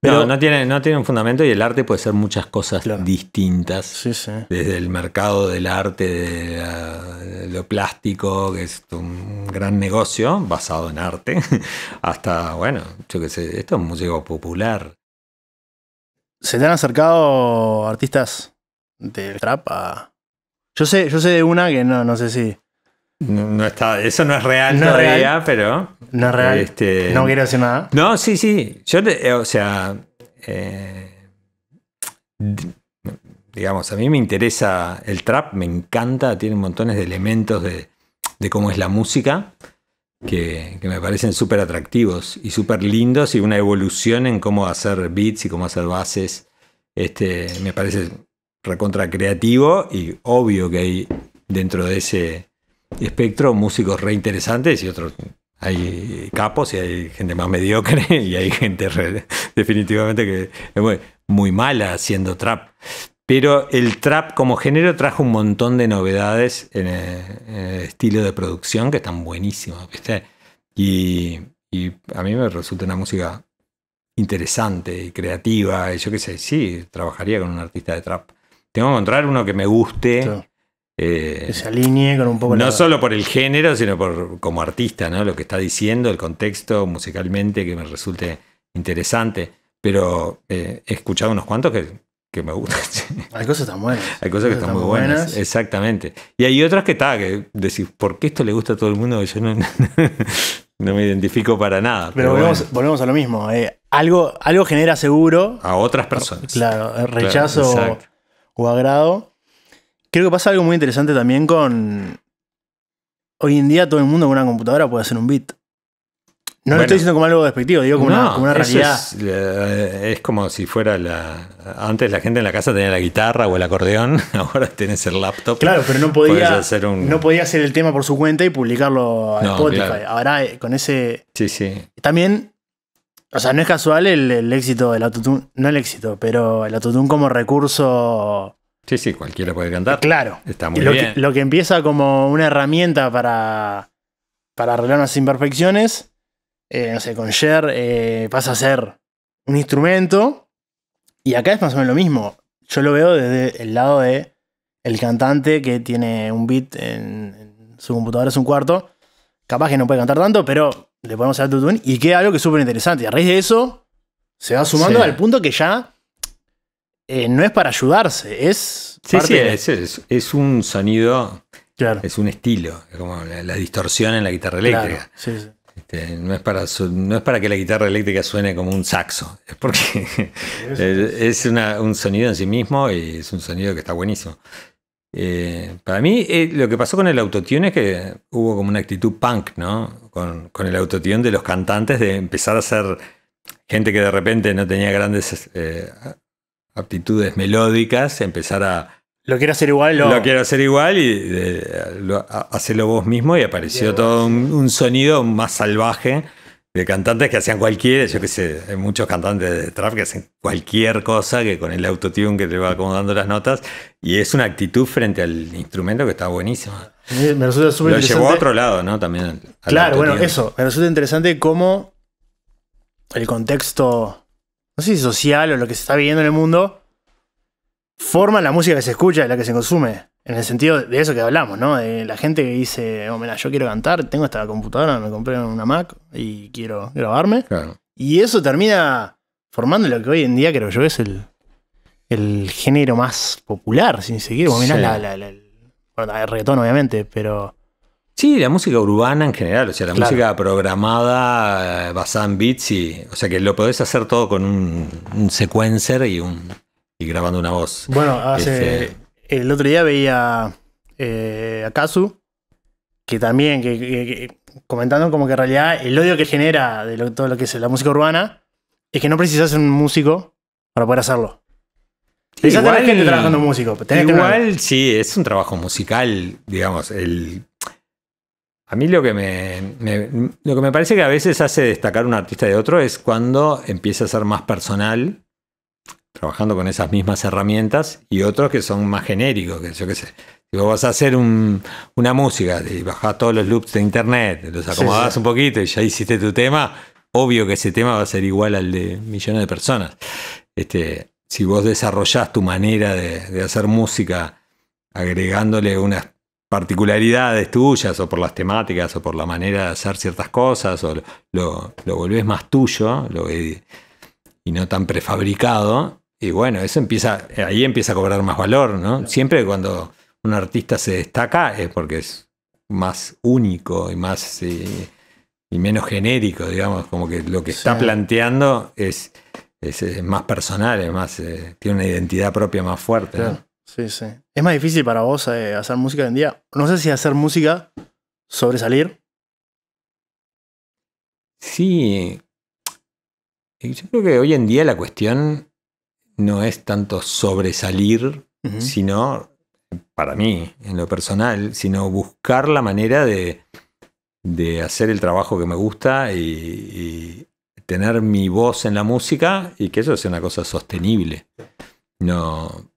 Pero, no, tiene, no tiene un fundamento y el arte puede ser muchas cosas distintas. Sí, sí. Desde el mercado del arte, de, lo plástico, que es un gran negocio basado en arte, (laughs) hasta, bueno, yo qué sé, esto es museo popular. ¿Se te han acercado artistas del trap a... Ah. Yo sé, yo sé de una que no, no sé si no, está, eso no es real no todavía, pero. No es real. Este, no quiero decir nada. No, sí, sí. Yo, eh, o sea. Eh, digamos, a mí me interesa el trap, me encanta, tiene montones de elementos de, cómo es la música que, que me parecen súper atractivos y súper lindos y una evolución en cómo hacer beats y cómo hacer bases. Este, me parece recontra creativo y obvio que hay dentro de ese espectro, músicos re interesantes y otros. Hay capos y hay gente más mediocre (laughs) y hay gente definitivamente que es muy, mala haciendo trap. Pero el trap como género trajo un montón de novedades en eh, el, estilo de producción que están buenísimas, Y, a mí me resulta una música interesante y creativa. Y yo qué sé, sí, trabajaría con un artista de trap. Tengo que encontrar uno que me guste. Eh, que con un poco... No solo por el género, sino por como artista, ¿no? Lo que está diciendo, el contexto musicalmente que me resulte interesante. Pero eh, he escuchado unos cuantos que, me gustan. (laughs) Hay cosas tan buenas. Hay cosas que están, muy buenas. Exactamente. Y hay otras que está, que decir, ¿por qué esto le gusta a todo el mundo? Yo (laughs) no, me identifico para nada. Pero, volvemos, a lo mismo. Eh. algo, algo genera seguro. A otras personas. Claro, rechazo o agrado. Creo que pasa algo muy interesante también con. Hoy en día todo el mundo con una computadora puede hacer un beat. No lo estoy diciendo como algo despectivo, digo como, una, realidad. Eh, es, como si fuera la. Antes la gente en la casa tenía la guitarra o el acordeón, (laughs) ahora tienes el laptop. Claro, pero no podía, hacer no podía hacer el tema por su cuenta y publicarlo a Spotify. Ahora eh, con ese. Sí, sí. También. O sea, no es casual el, el éxito del autotune. No el éxito, pero el autotune como recurso Sí, sí, cualquiera puede cantar. Claro. Está muy lo bien. Que, lo que empieza como una herramienta para, para arreglar unas imperfecciones, eh, no sé, con Cher eh, pasa a ser un instrumento. Y acá es más o menos lo mismo. Yo lo veo desde el lado de el cantante que tiene un beat en, su computadora, es un cuarto. Capaz que no puede cantar tanto, pero le podemos hacer tune. y queda algo que es súper interesante. Y a raíz de eso, se va sumando al punto que ya eh, no es para ayudarse, es. es, un sonido. Claro. Es un estilo, es como la, distorsión en la guitarra eléctrica. sí, este, no, es para, no es para que la guitarra eléctrica suene como un saxo, es porque (laughs) es un sonido en sí mismo y es un sonido que está buenísimo. Eh, para mí, eh, lo que pasó con el autotune es que hubo como una actitud punk, ¿no? Con, el autotune de los cantantes de empezar a ser gente que de repente no tenía grandes aptitudes melódicas, empezar a... Lo quiero hacer igual, lo, quiero hacer igual y eh, hacerlo vos mismo y apareció todo un, sonido más salvaje de cantantes que hacían cualquier... yo que sé, hay muchos cantantes de trap que hacen cualquier cosa que con el autotune que te va acomodando las notas y es una actitud frente al instrumento que está buenísima. Eh, me resulta súper interesante. Lo llevó a otro lado, ¿no? También. Claro, bueno, eso. Me resulta interesante cómo el contexto no sé si social o lo que se está viviendo en el mundo, Forma la música que se escucha y la que se consume. En el sentido de eso que hablamos, ¿no? De la gente que dice, oh, yo quiero cantar, tengo esta computadora, me compré una Mac y quiero grabarme. Y eso termina formando lo que hoy en día creo yo es el, el género más popular, sin seguir. el reggaetón, obviamente, pero Sí, la música urbana en general, o sea, la música programada eh, basada en beats y, o sea, que lo podés hacer todo con un, sequencer y un y grabando una voz. Bueno, hace, este, el otro día veía eh, a Kazu que también que, comentando como que en realidad el odio que genera de todo lo que es la música urbana es que no precisas un músico para poder hacerlo. Sí, igual, gente trabajando músico. Igual, sí, es un trabajo musical, digamos. El a mí lo que me, lo que me parece que a veces hace destacar un artista de otro es cuando empieza a ser más personal, trabajando con esas mismas herramientas, y otros que son más genéricos, que sé. Si vos vas a hacer una música y bajás todos los loops de internet, los acomodás un poquito y ya hiciste tu tema, obvio que ese tema va a ser igual al de millones de personas. Este, si vos desarrollás tu manera de, de hacer música agregándole unas particularidades tuyas o por las temáticas o por la manera de hacer ciertas cosas o lo, lo volvés más tuyo lo, y no tan prefabricado. Y bueno, eso empieza, ahí empieza a cobrar más valor, ¿no? Siempre cuando un artista se destaca es porque es más único y más eh, y menos genérico, digamos, como que lo que está planteando es, más personal, es más, eh, tiene una identidad propia más fuerte. Sí, sí. ¿Es más difícil para vos eh, hacer música hoy en día? No sé si hacer música, sobresalir. Sí. Yo creo que hoy en día la cuestión no es tanto sobresalir, sino, para mí, en lo personal, sino buscar la manera de, hacer el trabajo que me gusta y, y, tener mi voz en la música y que eso sea una cosa sostenible. No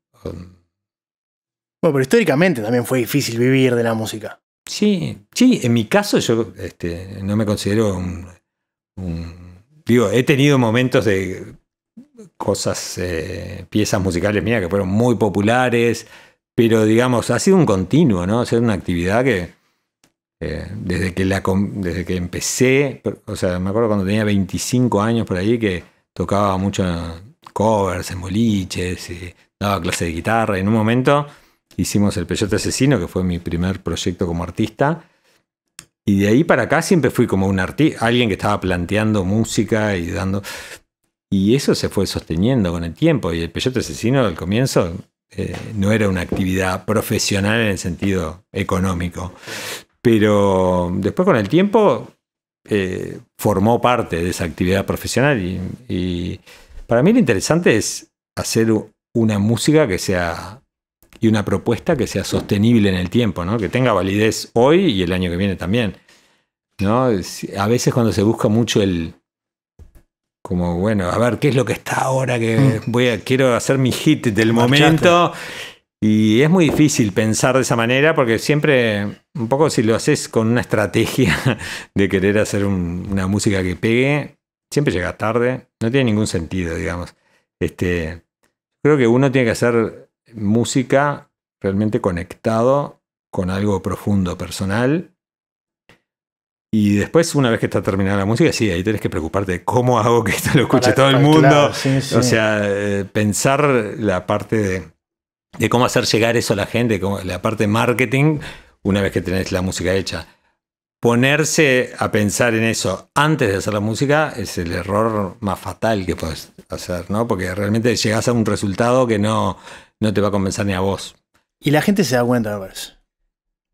bueno, pero históricamente también fue difícil vivir de la música. Sí, sí, en mi caso yo este, no me considero un, Digo, he tenido momentos de cosas, eh, piezas musicales mías que fueron muy populares, pero digamos, ha sido un continuo, ¿no? Ha sido una actividad que eh, desde, que la, desde que empecé, o sea, me acuerdo cuando tenía 25 años por ahí que tocaba mucho covers en boliches y daba clase de guitarra. Y en un momento hicimos El Peyote Asesino, que fue mi primer proyecto como artista. Y de ahí para acá siempre fui como un artista, alguien que estaba planteando música y dando. Y eso se fue sosteniendo con el tiempo. Y el Peyote Asesino al comienzo eh, no era una actividad profesional en el sentido económico. Pero después con el tiempo eh, formó parte de esa actividad profesional. Y, y para mí lo interesante es hacer una música que sea y una propuesta que sea sostenible en el tiempo, ¿no? que tenga validez hoy y el año que viene también. ¿no? A veces cuando se busca mucho el, como bueno, a ver qué es lo que está ahora, que mm. voy a, quiero hacer mi hit del momento. Y es muy difícil pensar de esa manera porque siempre, un poco si lo haces con una estrategia (laughs) de querer hacer una música que pegue, siempre llega tarde, no tiene ningún sentido, digamos. Este, creo que uno tiene que hacer música realmente conectado con algo profundo, personal. Y después, una vez que está terminada la música, sí, ahí tenés que preocuparte cómo hago que esto lo escuche todo el mundo. O sea, eh, pensar la parte de, cómo hacer llegar eso a la gente, la parte marketing, una vez que tenés la música hecha. Ponerse a pensar en eso antes de hacer la música es el error más fatal que puedes hacer, ¿no? Porque realmente llegás a un resultado que no, no te va a convencer ni a vos. Y la gente se da cuenta, de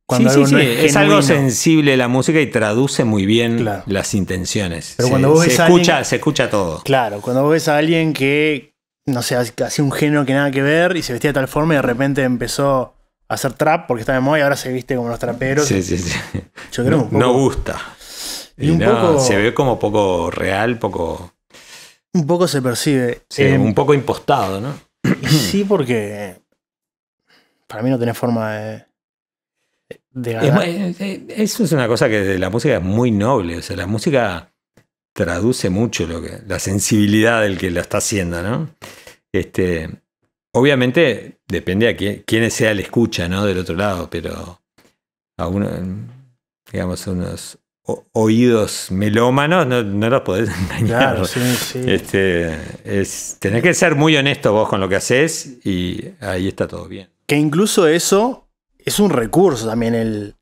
Cuando Es, algo sensible la música y traduce muy bien las intenciones. Pero se, cuando vos se escucha, se escucha todo. Claro, cuando vos ves a alguien que, no sé, hacía un género que nada que ver y se vestía de tal forma y de repente empezó a hacer trap porque estaba de moda y ahora se viste como los traperos. Sí, sí, sí. Yo creo no, no gusta. se ve como poco real, poco. Un poco se percibe. Em, un poco impostado, ¿no? sí, porque para mí no tiene forma de... Eh, eh, eso es una cosa que la música es muy noble, o sea, la música traduce mucho lo que, la sensibilidad del que la está haciendo, ¿no? Este, obviamente depende a quién, sea el escucha, ¿no? Del otro lado, pero a uno, digamos, unos oídos melómanos, no, los podés (laughs) engañar. Este, tenés que ser muy honesto vos con lo que haces y ahí está todo bien. Que incluso eso es un recurso también el,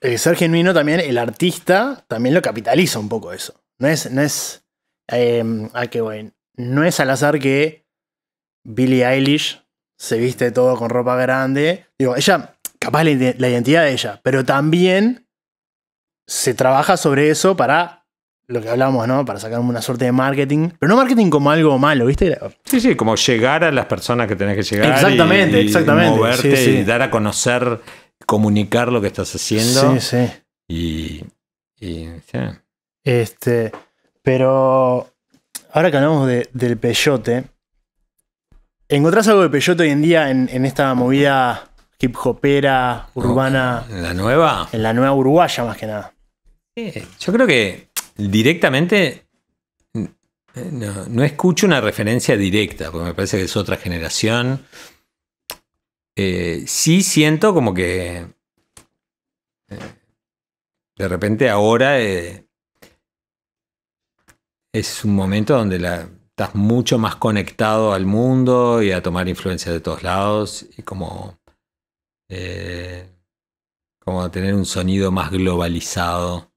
el ser genuino también, el artista también lo capitaliza un poco eso. No es, no es, em, ah, No es al azar que Billie Eilish se viste todo con ropa grande. Digo, ella, capaz la identidad de ella, pero también se trabaja sobre eso para lo que hablamos, ¿no? Para sacar una suerte de marketing. Pero no marketing como algo malo, ¿viste? Sí, sí, como llegar a las personas que tenés que llegar. Exactamente, y, exactamente. Moverte y dar a conocer, comunicar lo que estás haciendo. Sí, sí. Y. Este. Pero. Ahora que hablamos del peyote. ¿Encontrás algo de peyote hoy en día en, en esta movida hip hopera, urbana? ¿En la nueva? En la nueva uruguaya, más que nada. Eh, yo creo que directamente eh, no, escucho una referencia directa, porque me parece que es otra generación. Eh, sí siento como que de repente ahora es un momento donde estás mucho más conectado al mundo y a tomar influencia de todos lados y como, como tener un sonido más globalizado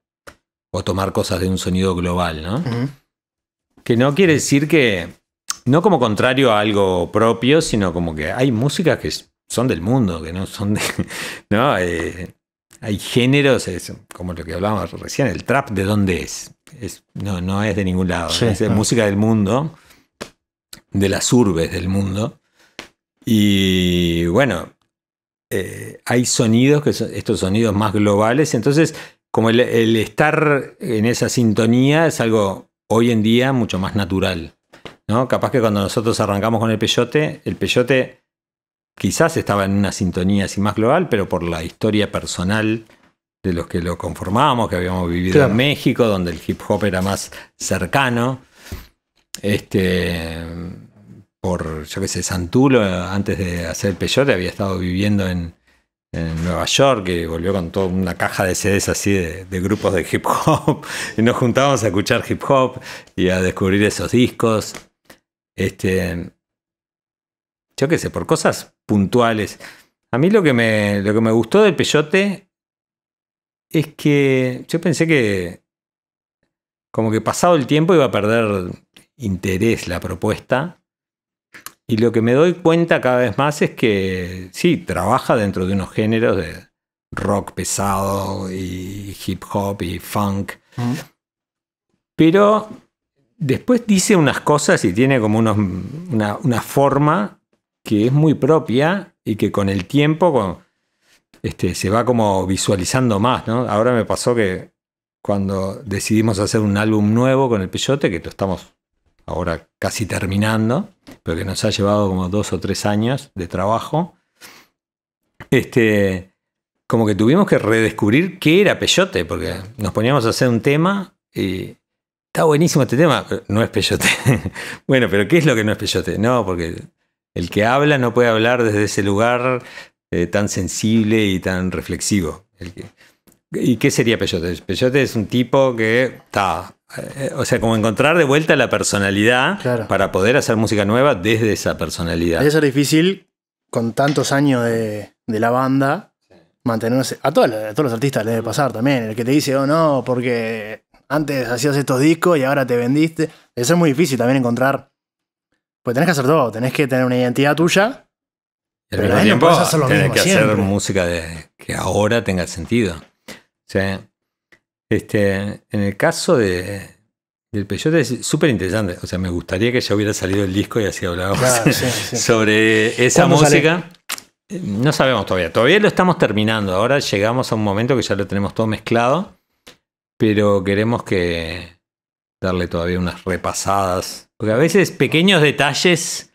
o tomar cosas de un sonido global, ¿no? Que no quiere decir que, no como contrario a algo propio, sino como que hay músicas que son del mundo, que no son de... (laughs) ¿no? Eh, hay géneros, es como lo que hablábamos recién, el trap de dónde es. no, no es de ningún lado, es música del mundo, de las urbes del mundo. Y bueno, eh, hay sonidos que estos sonidos más globales, entonces como el, estar en esa sintonía es algo hoy en día mucho más natural. ¿no? Capaz que cuando nosotros arrancamos con el peyote, el peyote quizás estaba en una sintonía así más global, pero por la historia personal de los que lo conformábamos, que habíamos vivido en México, donde el hip hop era más cercano. Este, por, yo qué sé, Santulo, antes de hacer el peyote, había estado viviendo en, en Nueva York, que volvió con toda una caja de CDs así de, grupos de hip hop, (laughs) y nos juntábamos a escuchar hip hop y a descubrir esos discos. Este, yo qué sé, por cosas puntuales. A mí lo que me, lo que me gustó del Peyote es que yo pensé que como que pasado el tiempo iba a perder interés la propuesta y lo que me doy cuenta cada vez más es que sí, trabaja dentro de unos géneros de rock pesado y hip hop y funk. Mm. Pero después dice unas cosas y tiene como una, forma que es muy propia y que con el tiempo este, se va como visualizando más. ¿no? Ahora me pasó que cuando decidimos hacer un álbum nuevo con el Peyote, que lo estamos ahora casi terminando, pero que nos ha llevado como dos o tres años de trabajo, este, como que tuvimos que redescubrir qué era peyote, porque nos poníamos a hacer un tema y está buenísimo este tema, no es peyote. (laughs) bueno, pero ¿qué es lo que no es peyote? No, porque el que habla no puede hablar desde ese lugar eh, tan sensible y tan reflexivo. El que, ¿Y qué sería peyote? Peyote es un tipo que está. Eh, o sea, como encontrar de vuelta la personalidad para poder hacer música nueva desde esa personalidad. Eso ser difícil con tantos años de, la banda mantenerse. A, todos, todos los artistas les debe pasar también. El que te dice, oh no, porque antes hacías estos discos y ahora te vendiste. Debe ser muy difícil también encontrar. Pues tenés que hacer todo. Tenés que tener una identidad tuya. Y tiempo, que hacer música de, que ahora tenga sentido sea, este, en el caso de, del Peyote es súper interesante. O sea, me gustaría que ya hubiera salido el disco y así hablábamos (laughs) sobre esa música. No sabemos todavía. Todavía lo estamos terminando. Ahora llegamos a un momento que ya lo tenemos todo mezclado. Pero queremos que darle todavía unas repasadas. Porque a veces pequeños detalles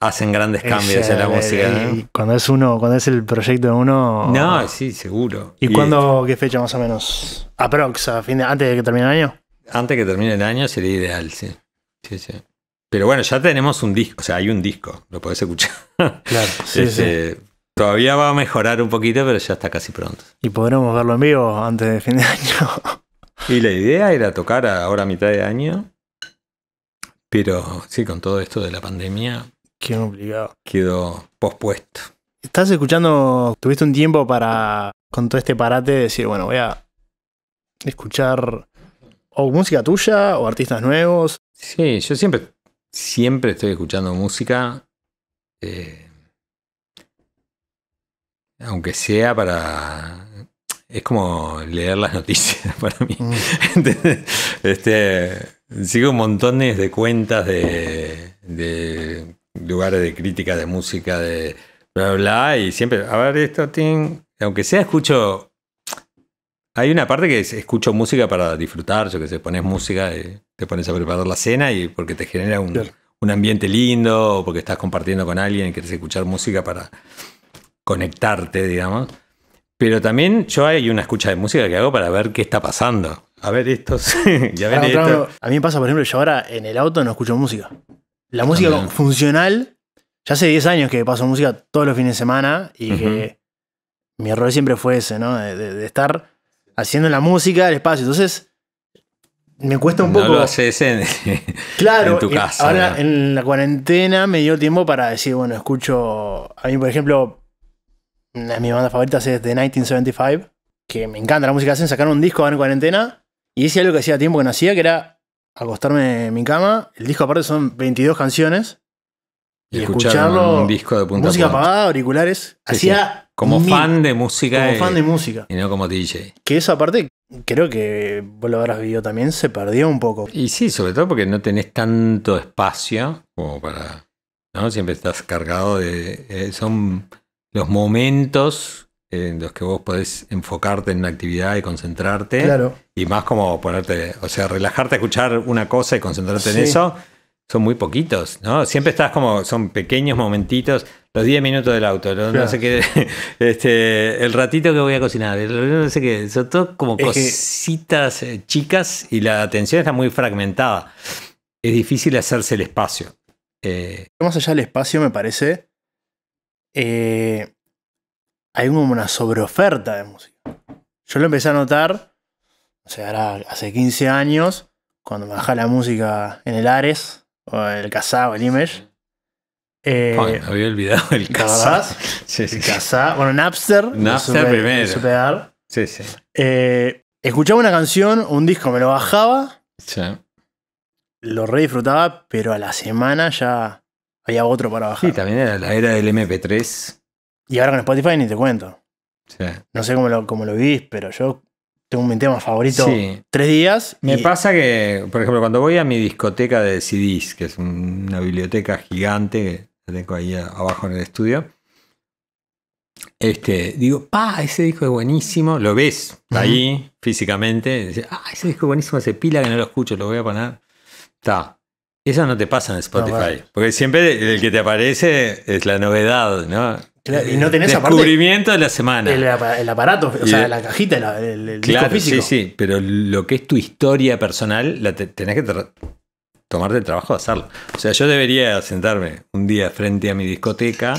hacen grandes cambios en la música. Cuando es uno, cuando es el proyecto de uno. No, sí, seguro. ¿Y, cuándo, qué fecha más o menos? Aprox, a fin de, antes de que termine el año. Antes de que termine el año sería ideal, sí. Sí, sí. Pero bueno, ya tenemos un disco, o sea, hay un disco, lo podés escuchar. Claro, (laughs) sí, este, sí. Todavía va a mejorar un poquito, pero ya está casi pronto. Y podremos verlo en vivo antes de fin de año. (laughs) y la idea era tocar ahora a mitad de año, pero sí, con todo esto de la pandemia, Qué obligado. Quedó pospuesto. Estás escuchando, tuviste un tiempo para, con todo este parate, decir, bueno, voy a escuchar o música tuya o artistas nuevos. Sí, yo siempre, siempre estoy escuchando música. Eh, aunque sea para. Es como leer las noticias (laughs) para mí. Mm. este, sigo montones de cuentas de lugares de crítica, de música, de bla, bla, y siempre, a ver, esto, aunque sea, escucho. Hay una parte que escucho música para disfrutar, yo que sé, pones música, y te pones a preparar la cena y porque te genera un, ambiente lindo, o porque estás compartiendo con alguien y quieres escuchar música para conectarte, digamos. Pero también yo hay una escucha de música que hago para ver qué está pasando. A ver estos. (laughs) ya esto. A mí me pasa, por ejemplo, yo ahora en el auto no escucho música. La música funcional, ya hace 10 años que paso música todos los fines de semana y que mi error siempre fue ese, ¿no? De, estar haciendo la música al espacio. Entonces, me cuesta un poco. (laughs) claro, tu casa. Ahora en la cuarentena me dio tiempo para decir, bueno, escucho. A mí, por ejemplo, una de mis bandas favoritas es The 1975, que me encanta la música. Hacen sacar un disco en cuarentena y hice algo que hacía tiempo que no hacía, que era acostarme en mi cama. El disco aparte son 22 canciones. Y, escucharlo, un disco de música apagada, auriculares. hacía como fan de música. Como y, fan de música. Y no como DJ. Que esa parte creo que vos lo habrás visto también, se perdió un poco. Y sí, sobre todo porque no tenés tanto espacio como para... ¿no? Siempre estás cargado de... Eh, son los momentos en los que vos podés enfocarte en una actividad y concentrarte. Claro. Y más como ponerte, o sea, relajarte a escuchar una cosa y concentrarte en eso, son muy poquitos, ¿no? Siempre estás como, son pequeños momentitos, los 10 minutos del auto, no sé qué, (laughs) este, el ratito que voy a cocinar, no sé qué, son todo como cositas eh, chicas y la atención está muy fragmentada. Es difícil hacerse el espacio. Eh, más allá del espacio, me parece. Eh, hay como una sobreoferta de música. Yo lo empecé a notar, o sea, hace 15 años, cuando me bajaba la música en el Ares, o el Cazá o el Image. Eh, había olvidado el Cazá. (laughs) Sí, sí. Bueno, Napster. Napster primero. Sí, sí. Eh, escuchaba una canción, un disco, me lo bajaba. Sí. Lo re disfrutaba, pero a la semana ya había otro para bajar. Sí, también era la era del MP3. Y ahora con Spotify ni te cuento. No sé cómo lo, cómo lo vivís, pero yo tengo mi tema favorito tres días. Me pasa que, por ejemplo, cuando voy a mi discoteca de CDs, que es una biblioteca gigante que tengo ahí abajo en el estudio, este, digo, pa, ese disco es buenísimo, lo ves ahí físicamente, ah, ese disco es buenísimo, se pila que no lo escucho, lo voy a poner. Está. Eso no te pasa en Spotify, porque siempre el que te aparece es la novedad, ¿no? y eh, no tenés Descubrimiento de la semana. El, aparato, o sea, la cajita, el, disco físico. Sí, sí, pero lo que es tu historia personal, la tenés que tomarte el trabajo de hacerlo. O sea, yo debería sentarme un día frente a mi discoteca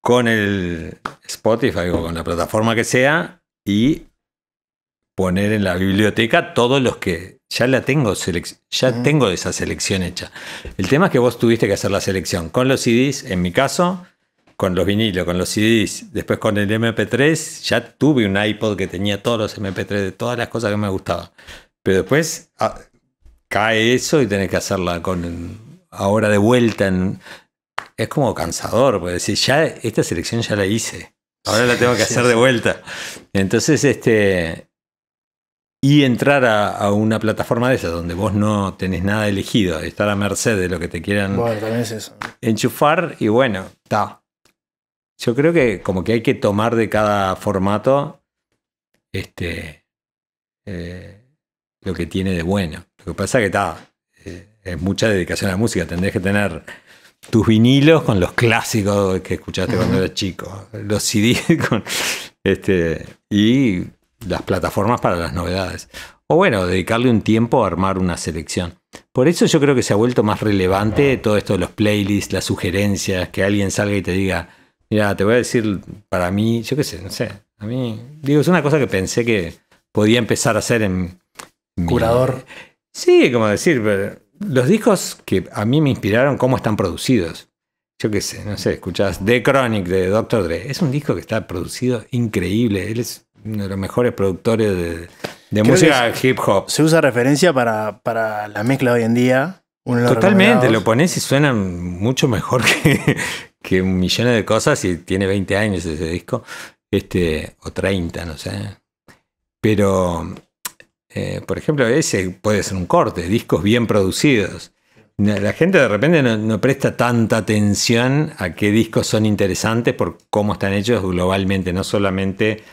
con el Spotify o con la plataforma que sea y poner en la biblioteca todos los que ya la tengo, ya tengo esa selección hecha. El tema es que vos tuviste que hacer la selección con los CDs, en mi caso, con los vinilos, con los CDs, después con el MP3, ya tuve un iPod que tenía todos los MP3 de todas las cosas que me gustaban. Pero después ah, cae eso y tenés que hacerla con ahora de vuelta es como cansador, porque decir, ya esta selección ya la hice. Ahora la tengo que hacer de vuelta. Entonces, este. Y entrar a, una plataforma de esas donde vos no tenés nada elegido, estar a merced de lo que te quieran enchufar, y bueno, está. Yo creo que como que hay que tomar de cada formato este, eh, lo que tiene de bueno. Lo que pasa es que está, eh, es mucha dedicación a la música. Tendrías que tener tus vinilos con los clásicos que escuchaste cuando eras chico, los CDs (laughs) este, y las plataformas para las novedades. O bueno, dedicarle un tiempo a armar una selección. Por eso yo creo que se ha vuelto más relevante todo esto de los playlists, las sugerencias, que alguien salga y te diga, Mira, te voy a decir, para mí, yo qué sé, no sé. A mí, digo, es una cosa que pensé que podía empezar a hacer en. Curador. Sí, como decir, pero los discos que a mí me inspiraron, cómo están producidos. Yo qué sé, no sé, escuchás The Chronic de Dr. Dre. Es un disco que está producido increíble. Él es uno de los mejores productores de, música hip hop. Se usa referencia para, para la mezcla hoy en día. Totalmente, lo pones y suenan mucho mejor (laughs) que, que un millón de cosas y tiene 20 años ese disco, este, o 30, no sé. Pero, eh, por ejemplo, ese puede ser un corte, discos bien producidos. La gente de repente no, presta tanta atención a qué discos son interesantes por cómo están hechos globalmente, no solamente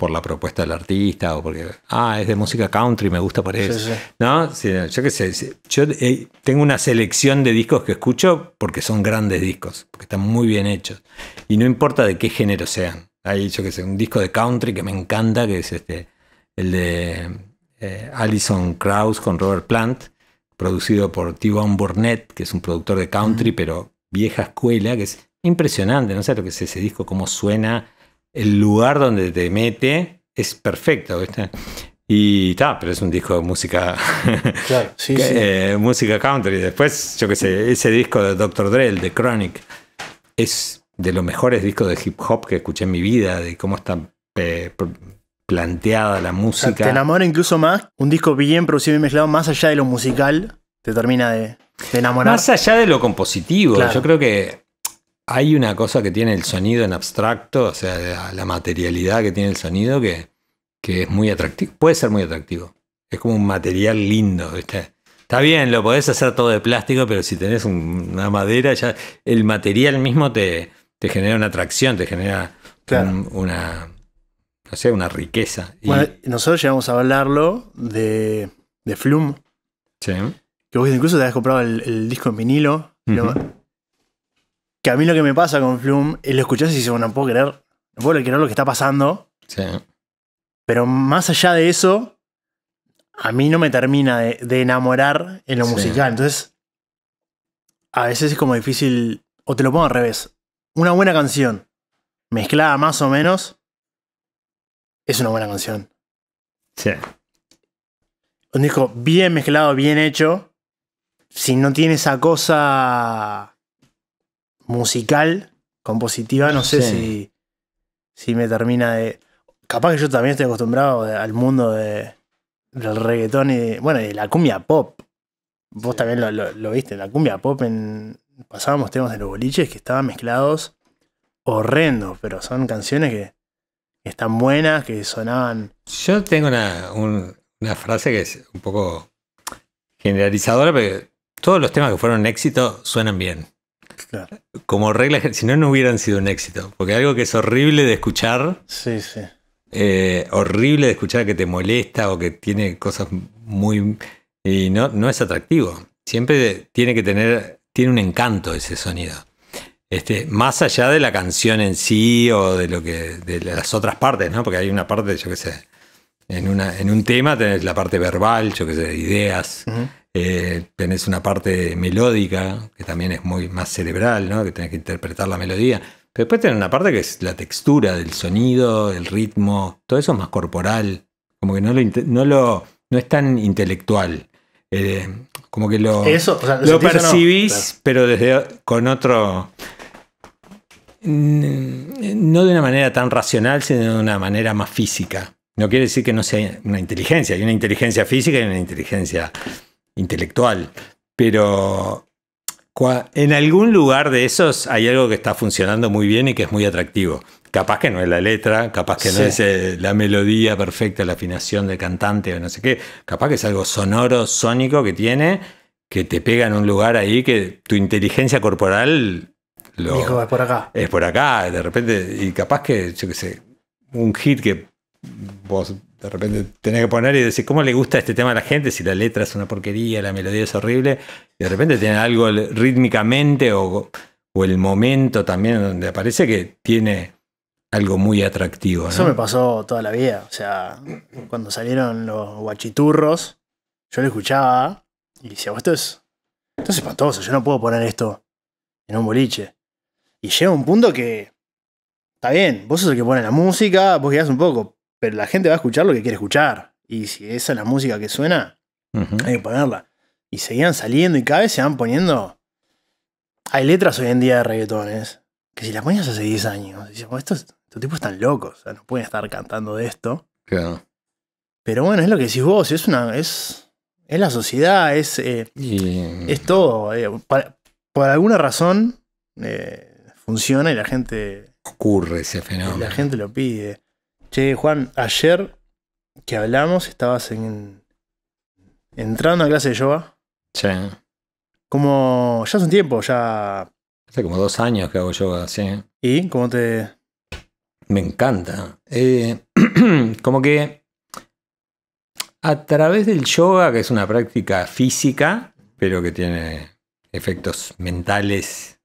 por la propuesta del artista o porque, ah, es de música country, me gusta por eso. ¿No? yo sé, yo eh, tengo una selección de discos que escucho porque son grandes discos, porque están muy bien hechos. Y no importa de qué género sean. Hay, yo qué sé, un disco de country que me encanta, que es este, el de eh, Alison Krauss con Robert Plant, producido por T-Bone Burnett, que es un productor de country, pero vieja escuela, que es impresionante, no sé lo que es ese disco, cómo suena el lugar donde te mete es perfecto, ¿viste? Y está, pero es un disco de música. (laughs) sí, eh, música country. Después, yo qué sé, ese disco de Dr. Dre, de Chronic, es de los mejores discos de hip hop que escuché en mi vida, de cómo está eh, planteada la música. te enamora incluso más un disco bien producido y mezclado, más allá de lo musical, te termina de, enamorar. Más allá de lo compositivo, yo creo que hay una cosa que tiene el sonido en abstracto, o sea, la, materialidad que tiene el sonido que, es muy atractivo. Puede ser muy atractivo. Es como un material lindo, ¿viste? Está bien, lo podés hacer todo de plástico, pero si tenés una madera, ya el material mismo te, genera una atracción, te genera una, una riqueza. nosotros llegamos a hablarlo de, de Flum. Sí. Que vos incluso te habías comprado el, disco en vinilo. Que a mí lo que me pasa con Flum es lo escuchas y dices, bueno, no puedo creer, no puedo creer lo que está pasando. Sí. Pero más allá de eso, a mí no me termina de, enamorar en lo musical. Entonces, a veces es como difícil, o te lo pongo al revés. Una buena canción, mezclada más o menos, es una buena canción. Sí. Un disco bien mezclado, bien hecho, si no tiene esa cosa musical, compositiva, no sé si, si me termina de... Capaz que yo también estoy acostumbrado al mundo de, del reggaetón y de, bueno, y la cumbia pop. Vos también lo, lo, viste, la cumbia pop en... Pasábamos temas de los boliches que estaban mezclados horrendos, pero son canciones que están buenas, que sonaban. Yo tengo una, una, frase que es un poco generalizadora, pero todos los temas que fueron éxito suenan bien. Como regla, (laughs) si no, no hubieran sido un éxito. Porque algo que es horrible de escuchar. Eh, horrible de escuchar que te molesta o que tiene cosas muy. Y no, no es atractivo. Siempre tiene que tener. Tiene un encanto ese sonido. Este, más allá de la canción en sí o de lo que. de las otras partes, Porque hay una parte, yo qué sé. En, una, en un tema tenés la parte verbal, yo qué sé, ideas. Eh, tenés una parte melódica, que también es muy más cerebral, ¿no? que tenés que interpretar la melodía. Pero después tenés una parte que es la textura del sonido, el ritmo, todo eso es más corporal. Como que no no lo es tan intelectual. Eh, como que lo, lo, percibís, pero desde con otro. Mm, no de una manera tan racional, sino de una manera más física. No quiere decir que no sea una inteligencia. Hay una inteligencia física y una inteligencia intelectual, pero en algún lugar de esos hay algo que está funcionando muy bien y que es muy atractivo. Capaz que no es la letra, capaz que no es eh, la melodía perfecta, la afinación del cantante o no sé qué, capaz que es algo sonoro, sónico que tiene, que te pega en un lugar ahí que tu inteligencia corporal lo... es por acá. Es por acá, de repente, y capaz que, yo qué sé, un hit que vos de repente tenés que poner y decir, ¿cómo le gusta este tema a la gente? Si la letra es una porquería, la melodía es horrible, y de repente tiene algo rítmicamente o, el momento también donde aparece que tiene algo muy atractivo. Eso me pasó toda la vida. O sea, cuando salieron los guachiturros, yo lo escuchaba y decía, esto es, esto es espantoso, yo no puedo poner esto en un boliche. Y llega un punto que está bien, vos sos el que pone la música, vos quedás un poco, pero la gente va a escuchar lo que quiere escuchar. Y si esa es la música que suena, hay que ponerla. Y seguían saliendo y cada vez se van poniendo. Hay letras hoy en día de reggaetones que si las ponías hace 10 años, dices, oh, estos, estos tipos están locos, o sea, no pueden estar cantando de esto. Pero bueno, es lo que decís vos, es una. es. Es la sociedad, es. Eh, mm. Es todo. Eh, por alguna razón eh, funciona y la gente. Ocurre ese fenómeno. Y la gente lo pide. Che, Juan, ayer que hablamos estabas en, entrando a clase de yoga. Sí. Como ya hace un tiempo, ya... Hace como dos años que hago yoga, sí. ¿Y cómo te...? Me encanta. Eh, (clears throat) como que a través del yoga, que es una práctica física, pero que tiene efectos mentales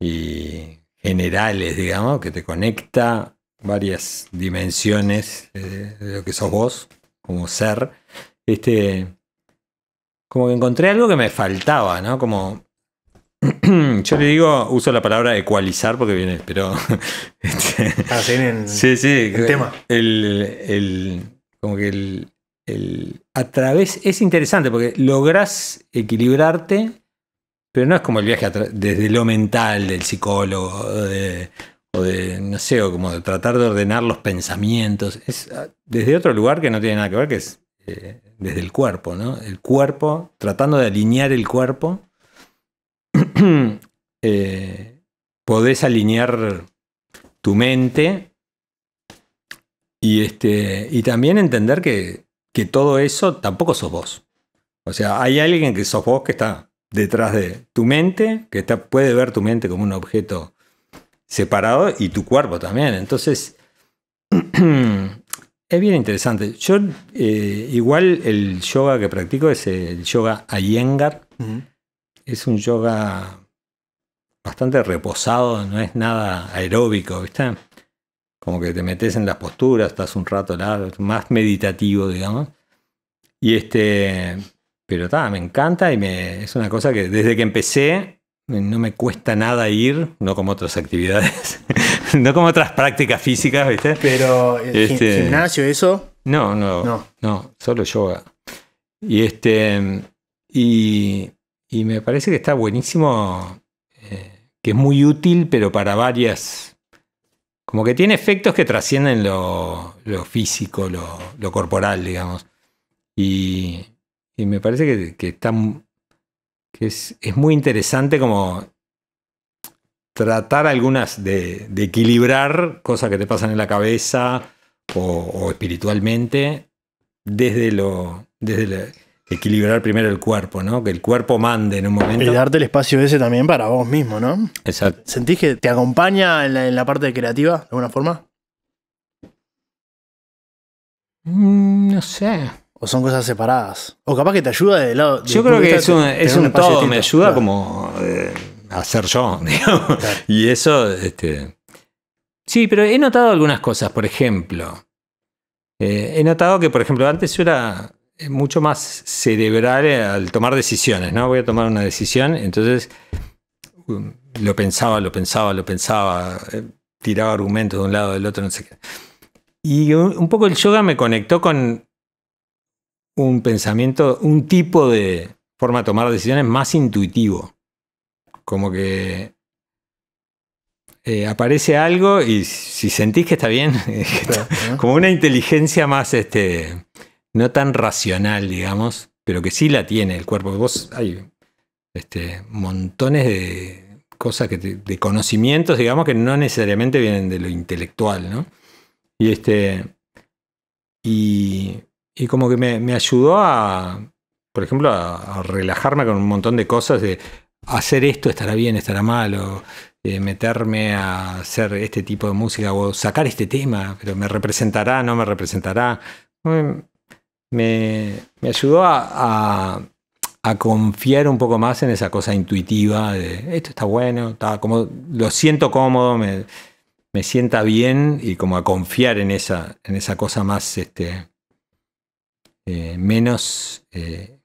y generales, digamos, que te conecta varias dimensiones de lo que sos vos como ser, este, como que encontré algo que me faltaba, ¿no? Como (clears throat) yo le digo, uso la palabra ecualizar porque viene, pero. (laughs) Este, ah, sí, en, sí, sí, el tema. El, como que el, A través. Es interesante porque logras equilibrarte, pero no es como el viaje desde lo mental del psicólogo, de, o de, no sé, o como de tratar de ordenar los pensamientos. Es ah, desde otro lugar que no tiene nada que ver, que es eh, desde el cuerpo, ¿no? El cuerpo, tratando de alinear el cuerpo, (clears throat) eh, podés alinear tu mente y, este, y también entender que, todo eso tampoco sos vos. O sea, hay alguien que sos vos que está detrás de tu mente, que está, puede ver tu mente como un objeto separado y tu cuerpo también. Entonces, (clears throat) es bien interesante. Yo, eh, igual el yoga que practico es el yoga Ayengar... Es un yoga bastante reposado, no es nada aeróbico, ¿viste? Como que te metes en las posturas, estás un rato largo, más meditativo, digamos. Y este, pero está, me encanta y me, es una cosa que desde que empecé no me cuesta nada ir, no como otras actividades, (laughs) no como otras prácticas físicas, ¿viste? Pero eh, este, gimnasio, eso. No, no, no, solo yoga. Y este y, me parece que está buenísimo, eh, que es muy útil, pero para varias, como que tiene efectos que trascienden lo, físico, lo, corporal, digamos. Y, me parece que, que está es, muy interesante como tratar algunas de, de, equilibrar cosas que te pasan en la cabeza o, espiritualmente desde lo desde equilibrar primero el cuerpo, ¿no? Que el cuerpo mande en un momento. Y darte el espacio ese también para vos mismo, ¿no? Exacto. ¿Sentís que te acompaña en la, parte creativa de alguna forma? Mm, no sé o son cosas separadas. O capaz que te ayuda de lado. yo creo que es un, es un todo, me ayuda como eh, a ser yo, (laughs) Y eso, este, Sí, pero he notado algunas cosas, por ejemplo. Eh, he notado que, por ejemplo, antes yo era eh, mucho más cerebral al tomar decisiones, ¿no? Voy a tomar una decisión, entonces um, lo pensaba, lo pensaba, lo pensaba, tiraba argumentos de un lado, del otro, no sé qué. Y un poco el yoga me conectó con un pensamiento, un tipo de forma de tomar decisiones más intuitivo. Como que eh, aparece algo y si sentís que está bien, (laughs) como una inteligencia más, este, no tan racional, digamos, pero que sí la tiene el cuerpo. Vos hay este, montones de cosas que de conocimientos, digamos, que no necesariamente vienen de lo intelectual, ¿no? Y este. Y y como que me, ayudó a, por ejemplo, a, relajarme con un montón de cosas de hacer esto estará bien, estará mal, o eh, meterme a hacer este tipo de música, o sacar este tema, pero me representará, no me representará. Me, ayudó a, confiar un poco más en esa cosa intuitiva de esto está bueno, está como, lo siento cómodo, me, me sienta bien y como a confiar en esa, en esa cosa más este, eh, menos, eh,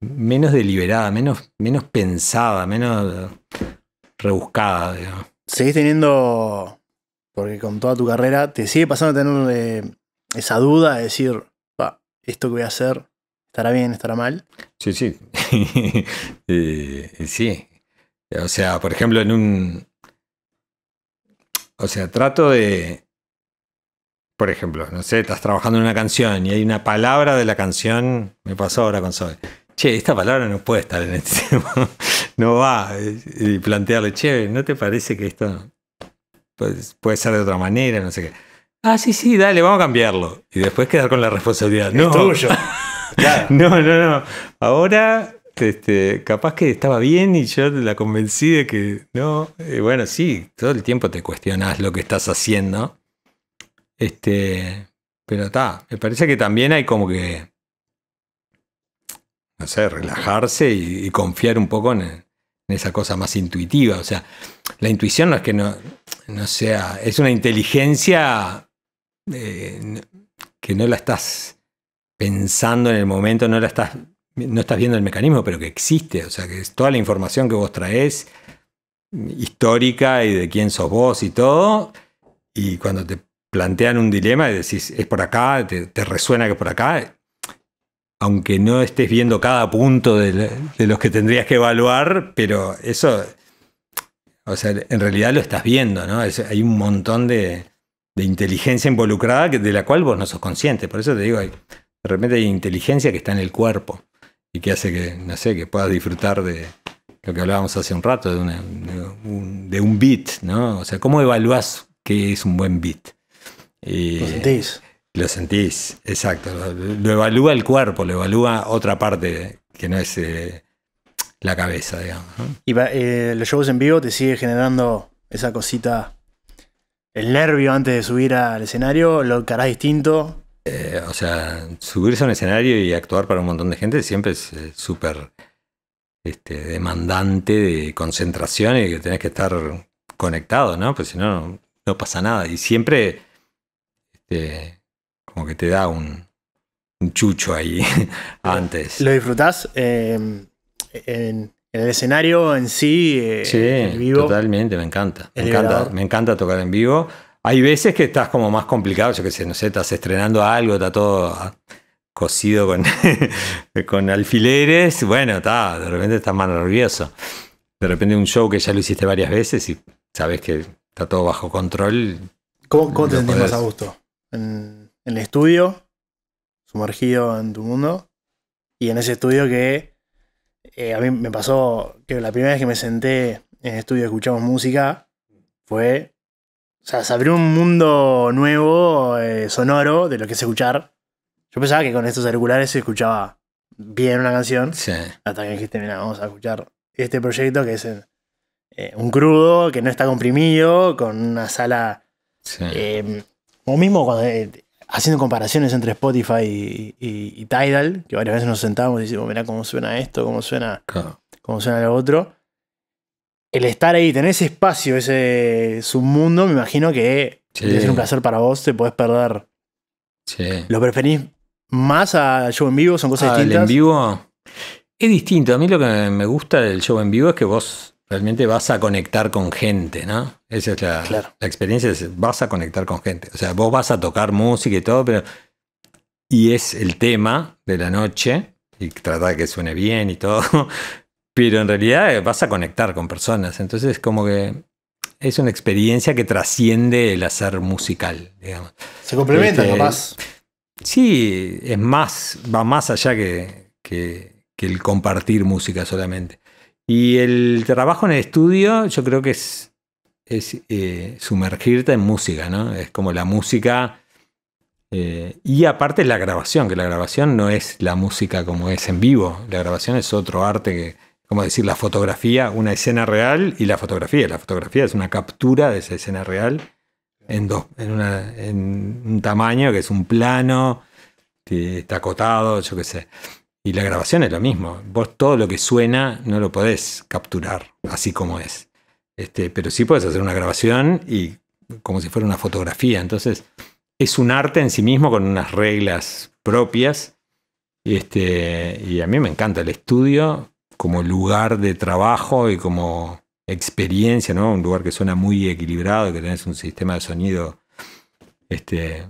menos deliberada, menos, menos pensada, menos rebuscada. Seguís teniendo, porque con toda tu carrera, te sigue pasando a tener eh, esa duda de decir, esto que voy a hacer, ¿estará bien, estará mal? Sí, sí. (laughs) sí. O sea, por ejemplo, en un... O sea, trato de, por ejemplo, no sé, estás trabajando en una canción y hay una palabra de la canción, me pasó ahora con Zoe. Che, esta palabra no puede estar en este tema. (laughs) no va. Y plantearle, che, ¿no te parece que esto puede ser de otra manera? No sé qué. Ah, sí, sí, dale, vamos a cambiarlo. Y después quedar con la responsabilidad. No, (laughs) no, no, no. Ahora, este, capaz que estaba bien y yo la convencí de que no. Eh, bueno, sí, todo el tiempo te cuestionas lo que estás haciendo este, pero está, me parece que también hay como que, no sé, relajarse y, confiar un poco en, esa cosa más intuitiva. O sea, la intuición no es que no, no sea, es una inteligencia eh, que no la estás pensando en el momento, no la estás, no estás viendo el mecanismo, pero que existe. O sea, que es toda la información que vos traes, histórica y de quién sos vos y todo, y cuando te plantean un dilema y decís, es por acá, te, resuena que es por acá, aunque no estés viendo cada punto de, los que tendrías que evaluar, pero eso, o sea, en realidad lo estás viendo, ¿no? hay un montón de, inteligencia involucrada de la cual vos no sos consciente, por eso te digo, de repente hay inteligencia que está en el cuerpo y que hace que, no sé, que puedas disfrutar de lo que hablábamos hace un rato, de, de un, beat, ¿no? O sea, ¿cómo evaluás qué es un buen beat? lo sentís. Lo sentís, exacto. Lo, evalúa el cuerpo, lo evalúa otra parte que no es eh, la cabeza, digamos. Y eh, los shows en vivo te sigue generando esa cosita, el nervio antes de subir al escenario, lo harás distinto. Eh, o sea, subirse a un escenario y actuar para un montón de gente siempre es súper este, demandante de concentración y que tenés que estar conectado, ¿no? Pues si no, no pasa nada. Y siempre este, como que te da un, chucho ahí (laughs) antes. ¿Lo disfrutás em, en, el escenario en sí? Eh, sí, vivo? totalmente, me encanta. Me encanta, me encanta tocar en vivo. Hay veces que estás como más complicado, yo qué sé, no sé, estás estrenando algo, está todo ah, cosido con, (laughs) con alfileres. Bueno, está, de repente estás más nervioso. De repente un show que ya lo hiciste varias veces y sabes que está todo bajo control. ¿Cómo, cómo te sentís más a gusto? en, el estudio, sumergido en tu mundo. Y en ese estudio que eh, a mí me pasó que la primera vez que me senté en el estudio y escuchamos música fue. O sea, se abrió un mundo nuevo, eh, sonoro, de lo que es escuchar. Yo pensaba que con estos auriculares se escuchaba bien una canción. Hasta que dijiste, mira, vamos a escuchar este proyecto que es eh, un crudo, que no está comprimido, con una sala sí. Em, mismo eh, haciendo comparaciones entre Spotify y, Tidal, que varias veces nos sentamos y decimos, mirá cómo suena esto, cómo suena, suena lo otro. El estar ahí, tener ese espacio, ese submundo, me imagino que debe un placer para vos, te podés perder. ¿Lo preferís más a show en vivo? ¿Son cosas distintas? El en vivo es distinto. A mí lo que me gusta del show en vivo es que vos Realmente vas a conectar con gente, ¿no? Esa es la, experiencia, es, vas a conectar con gente. O sea, vos vas a tocar música y todo, pero... Y es el tema de la noche, y trata de que suene bien y todo, (laughs) pero en realidad eh, vas a conectar con personas. Entonces, como que es una experiencia que trasciende el hacer musical, digamos. Se complementa, este, Sí, es más, va más allá que el compartir música solamente. Y el trabajo en el estudio yo creo que es, eh, sumergirte en música, ¿no? Es como la música... Eh, y aparte la grabación, que la grabación no es la música como es en vivo, la grabación es otro arte que, como decir, la fotografía, una escena real y la fotografía. La fotografía es una captura de esa escena real en, dos, en, en un tamaño que es un plano, que está acotado, yo qué sé. Y la grabación es lo mismo. Vos todo lo que suena no lo podés capturar así como es. Este, pero sí puedes hacer una grabación y como si fuera una fotografía. Entonces, es un arte en sí mismo con unas reglas propias. Este, y a mí me encanta el estudio como lugar de trabajo y como experiencia, ¿no? Un lugar que suena muy equilibrado, que tenés un sistema de sonido este,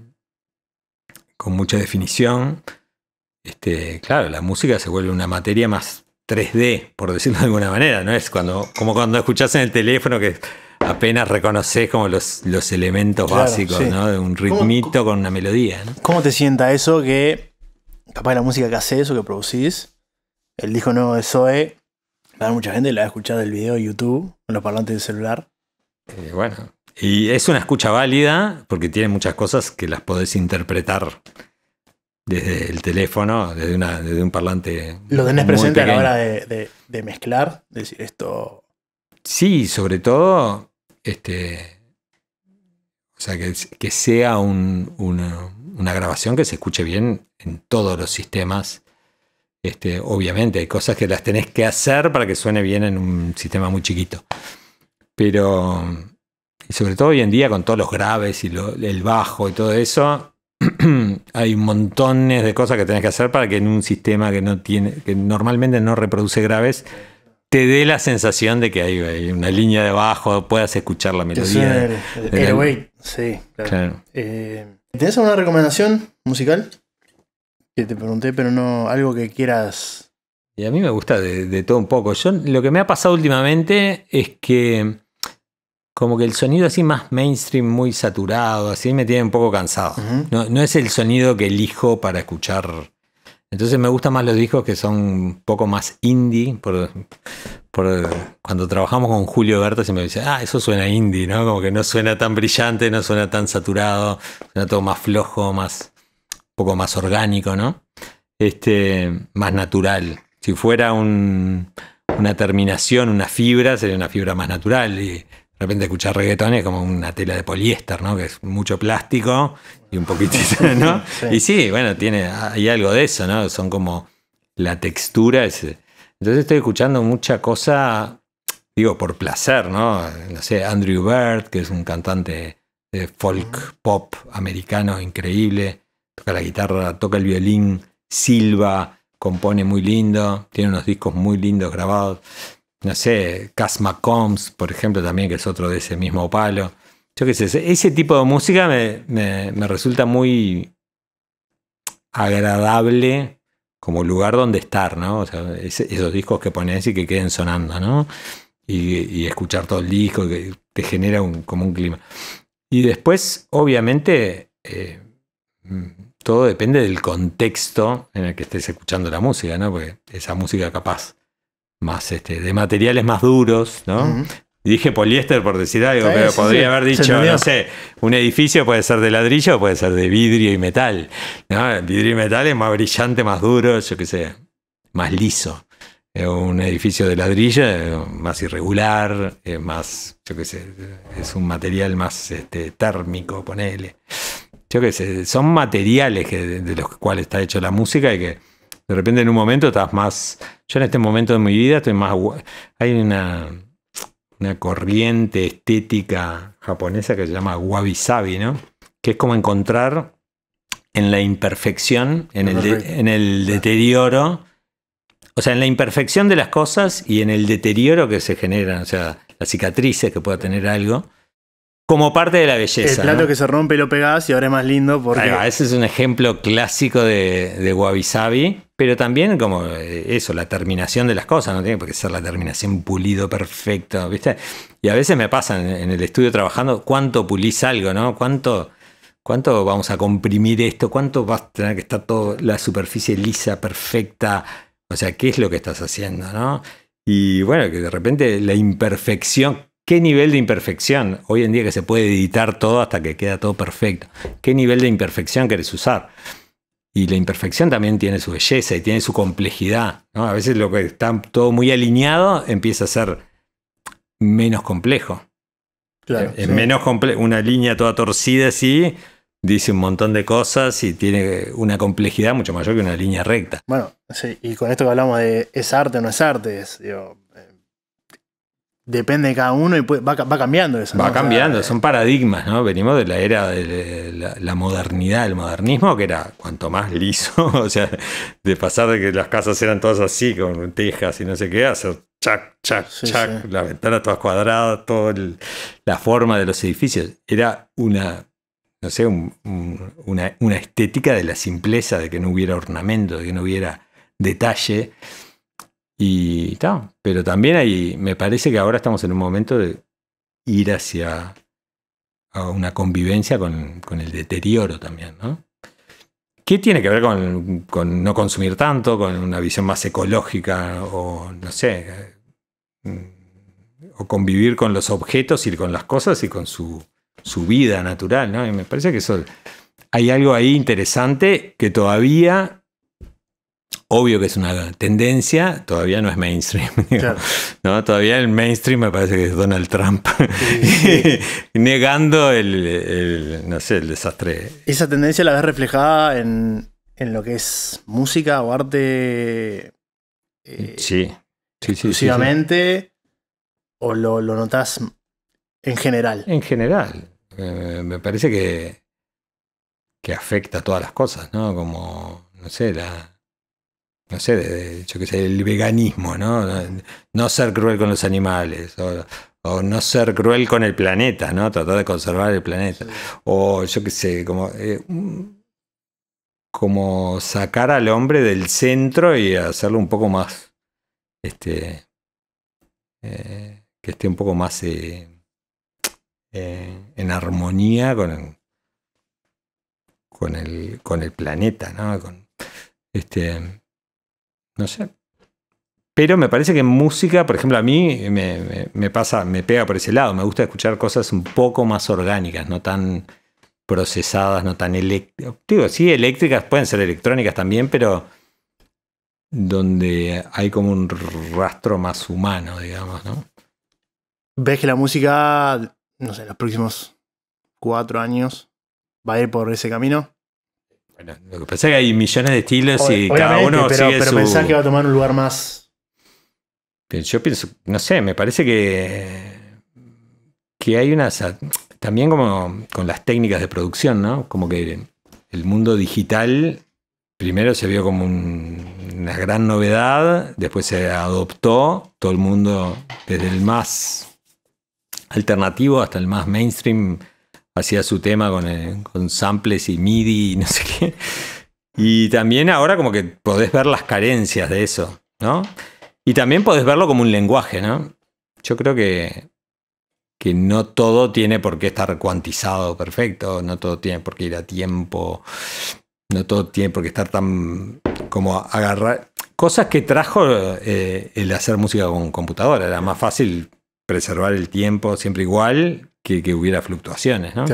con mucha definición. Este, claro, la música se vuelve una materia más 3D, por decirlo de alguna manera, ¿no? Es cuando, como cuando escuchás en el teléfono que apenas reconoces como los, elementos básicos, De un ritmito con una melodía, ¿Cómo te sienta eso que, capaz la música que haces o que producís, el disco nuevo de Zoe, mucha gente la ha a escuchar del video de YouTube, con los parlantes del celular? Eh, bueno, y es una escucha válida porque tiene muchas cosas que las podés interpretar desde el teléfono, desde, una, un parlante. ¿Lo tenés presente a la hora de, mezclar? decir, esto. Sí, sobre todo. Este, o sea, que, sea una, grabación que se escuche bien en todos los sistemas. Este, obviamente, hay cosas que las tenés que hacer para que suene bien en un sistema muy chiquito. Pero, y sobre todo hoy en día, con todos los graves y el bajo y todo eso, (clears throat) hay montones de cosas que tenés que hacer para que en un sistema que no tiene, que normalmente no reproduce graves, te dé la sensación de que hay, una línea de bajo, puedas escuchar la melodía. El, sí, claro. Eh, ¿Tenés alguna recomendación musical? Que te pregunté, pero no algo que quieras. Y a mí me gusta de, de todo un poco. Yo lo que me ha pasado últimamente es que como que el sonido así más mainstream, muy saturado, así me tiene un poco cansado. no, es el sonido que elijo para escuchar. Entonces me gustan más los discos que son un poco más indie. Por, cuando trabajamos con Julio Berta siempre me dice, ah, eso suena indie, ¿no? Como que no suena tan brillante, no suena tan saturado, suena todo más flojo, más un poco más orgánico, ¿no? Este, más natural. Si fuera un, una terminación, una fibra, sería una fibra más natural. Y, de repente escuchar reggaetón es como una tela de poliéster, ¿no? Que es mucho plástico y un poquitito, (laughs) ¿no? Y sí, bueno, tiene, hay algo de eso, ¿no? Son como la textura. entonces estoy escuchando mucha cosa, digo, por placer, ¿no? No sé, Andrew Bird, que es un cantante de folk ah. pop americano increíble, toca la guitarra, toca el violín, silba, compone muy lindo, tiene unos discos muy lindos grabados no sé, Casma Combs por ejemplo, también, que es otro de ese mismo palo. Yo qué sé, ese tipo de música me, resulta muy agradable como lugar donde estar, ¿no? O sea, esos discos que pones y que queden sonando, ¿no? Y, escuchar todo el disco, que te genera un, como un clima. Y después, obviamente, eh, mm, todo depende del contexto en el que estés escuchando la música, ¿no? Porque esa música capaz más este, de materiales más duros, ¿no? Dije poliéster por decir algo, pero podría haber dicho, no sé, un edificio puede ser de ladrillo o puede ser de vidrio y metal. vidrio y metal es más brillante, más duro, yo qué sé, más liso. Eh, un edificio de ladrillo eh, más irregular, eh, más, yo qué sé, es un material más este, térmico, ponele. Yo qué sé, son materiales de los cuales está hecha la música y que de repente en un momento estás más... Yo en este momento de mi vida estoy más... Hay una, corriente estética japonesa que se llama wabi sabi, ¿no? Que es como encontrar en la imperfección, en el, en el deterioro, o sea, en la imperfección de las cosas y en el deterioro que se generan, o sea, las cicatrices que pueda tener algo, como parte de la belleza. El plato que se rompe lo pegas y ahora es más lindo porque. ese es un ejemplo clásico de, de Wabi Sabi, pero también como eh, eso, la terminación de las cosas, no tiene por qué ser la terminación pulido perfecto, ¿viste? Y a veces me pasa en, el estudio trabajando cuánto pulís algo, ¿no? Cuánto. ¿Cuánto vamos a comprimir esto? ¿Cuánto vas a tener que estar toda la superficie lisa, perfecta? O sea, ¿qué es lo que estás haciendo, no? Y bueno, que de repente la imperfección, qué nivel de imperfección, hoy en día que se puede editar todo hasta que queda todo perfecto, qué nivel de imperfección querés usar. Y la imperfección también tiene su belleza y tiene su complejidad. A veces lo que está todo muy alineado empieza a ser menos complejo. Claro, menos una línea toda torcida así dice un montón de cosas y tiene una complejidad mucho mayor que una línea recta. Bueno, y con esto que hablamos de es arte o no es arte, es, depende de cada uno y va, cambiando eso. Va cambiando, son paradigmas, ¿no? Venimos de la era de la, modernidad, el modernismo, que era cuanto más liso, (laughs) o sea, de pasar de que las casas eran todas así, con tejas y no sé qué, hacer chac, chac, chac, las ventanas todas cuadradas, toda la forma de los edificios. Era una no sé, una, una, estética de la simpleza, de que no hubiera ornamento, de que no hubiera detalle. Y pero también ahí me parece que ahora estamos en un momento de ir hacia a una convivencia con, el deterioro también, ¿no? ¿Qué tiene que ver con, no consumir tanto, con una visión más ecológica o, no sé, mm, o convivir con los objetos y con las cosas y con su, su vida natural, ¿no? me parece que eso, hay algo ahí interesante que todavía obvio que es una tendencia, todavía no es mainstream. (laughs) Todavía el mainstream me parece que es Donald Trump, (laughs) negando el, no sé, el desastre. Esa tendencia la ves reflejada en, lo que es música o arte. Eh, sí. sí. exclusivamente, o lo, lo notas en general. En general. Eh, me parece que, que afecta a todas las cosas, ¿no? Como, no sé, la, no sé, de, yo qué sé, el veganismo, ¿no? No ser cruel con los animales, o, no ser cruel con el planeta, ¿no? Tratar de conservar el planeta. O yo qué sé, como, eh, como sacar al hombre del centro y hacerlo un poco más, este, eh, que esté un poco más eh, en armonía con con el, con el planeta, ¿no? este, no sé. Pero me parece que música, por ejemplo, a mí me, pasa, me pega por ese lado. Me gusta escuchar cosas un poco más orgánicas, no tan procesadas, no tan eléctricas. sí, eléctricas, pueden ser electrónicas también, pero donde hay como un rastro más humano, digamos, ¿no? ¿Ves que la música, no sé, los próximos cuatro años va a ir por ese camino? Bueno, lo que pasa es que hay millones de estilos y cada uno pero, sigue pero pensás que va a tomar un lugar más. Yo pienso, no sé, me parece que. que hay unas... También como con las técnicas de producción, ¿no? Como que el mundo digital primero se vio como una gran novedad, después se adoptó, todo el mundo, desde el más alternativo hasta el más mainstream, hacía su tema eh, con, samples y MIDI y no sé qué. Y también ahora como que podés ver las carencias de eso, ¿no? Y también podés verlo como un lenguaje, ¿no? Yo creo que, que no todo tiene por qué estar cuantizado perfecto, no todo tiene por qué ir a tiempo, no todo tiene por qué estar tan como agarrar... Cosas que trajo eh, el hacer música con computadora, era más fácil preservar el tiempo siempre igual que, hubiera fluctuaciones, ¿no?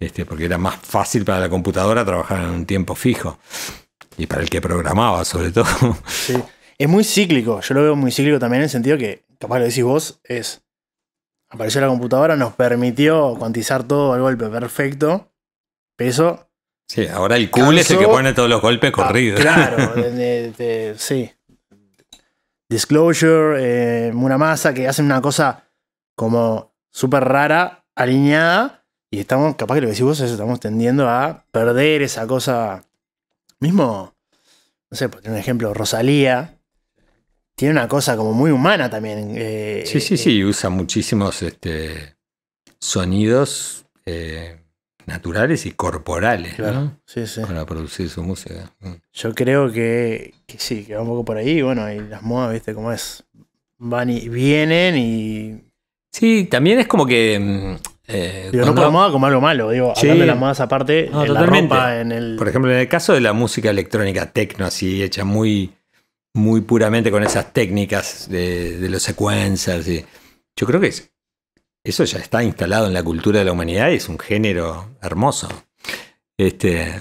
Este, porque era más fácil para la computadora trabajar en un tiempo fijo. Y para el que programaba, sobre todo. Sí. Es muy cíclico. Yo lo veo muy cíclico también en el sentido que, capaz lo decís vos, es. Apareció la computadora, nos permitió cuantizar todo al golpe perfecto. Peso. Sí, ahora el cool es el que pone todos los golpes ah, corridos. claro, (laughs) sí. Disclosure, eh, una masa que hacen una cosa como súper rara, alineada, y estamos, capaz que lo que decís vos estamos tendiendo a perder esa cosa. Mismo, no sé, por un ejemplo, Rosalía, tiene una cosa como muy humana también. Eh, sí, sí, eh, sí, usa muchísimos este, sonidos eh, naturales y corporales para producir su música. Yo creo que, sí, que va un poco por ahí. Bueno, y las modas, viste cómo es, van y vienen y Sí, también es como que. Mm, eh, digo, podemos como algo malo, digo, hablando de las modas aparte, en la Por ejemplo, en el caso de la música electrónica tecno, así hecha muy, muy puramente con esas técnicas de, los sequencers. Y... Yo creo que eso ya está instalado en la cultura de la humanidad y es un género hermoso. Este,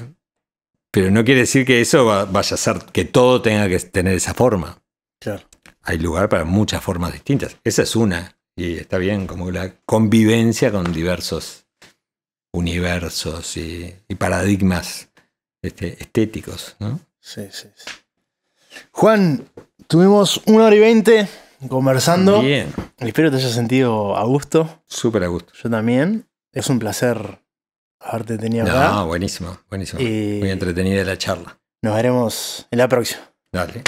pero no quiere decir que eso vaya a ser que todo tenga que tener esa forma. Hay lugar para muchas formas distintas. Esa es una. Y está bien, como la convivencia con diversos universos y, paradigmas este, estéticos. ¿no? Sí, sí, Juan, tuvimos una hora y veinte conversando. Bien. Espero te hayas sentido a gusto. Súper a gusto. Yo también. Es un placer haberte tenido acá. buenísimo, buenísimo. Muy entretenida la charla. Nos veremos en la próxima. Dale.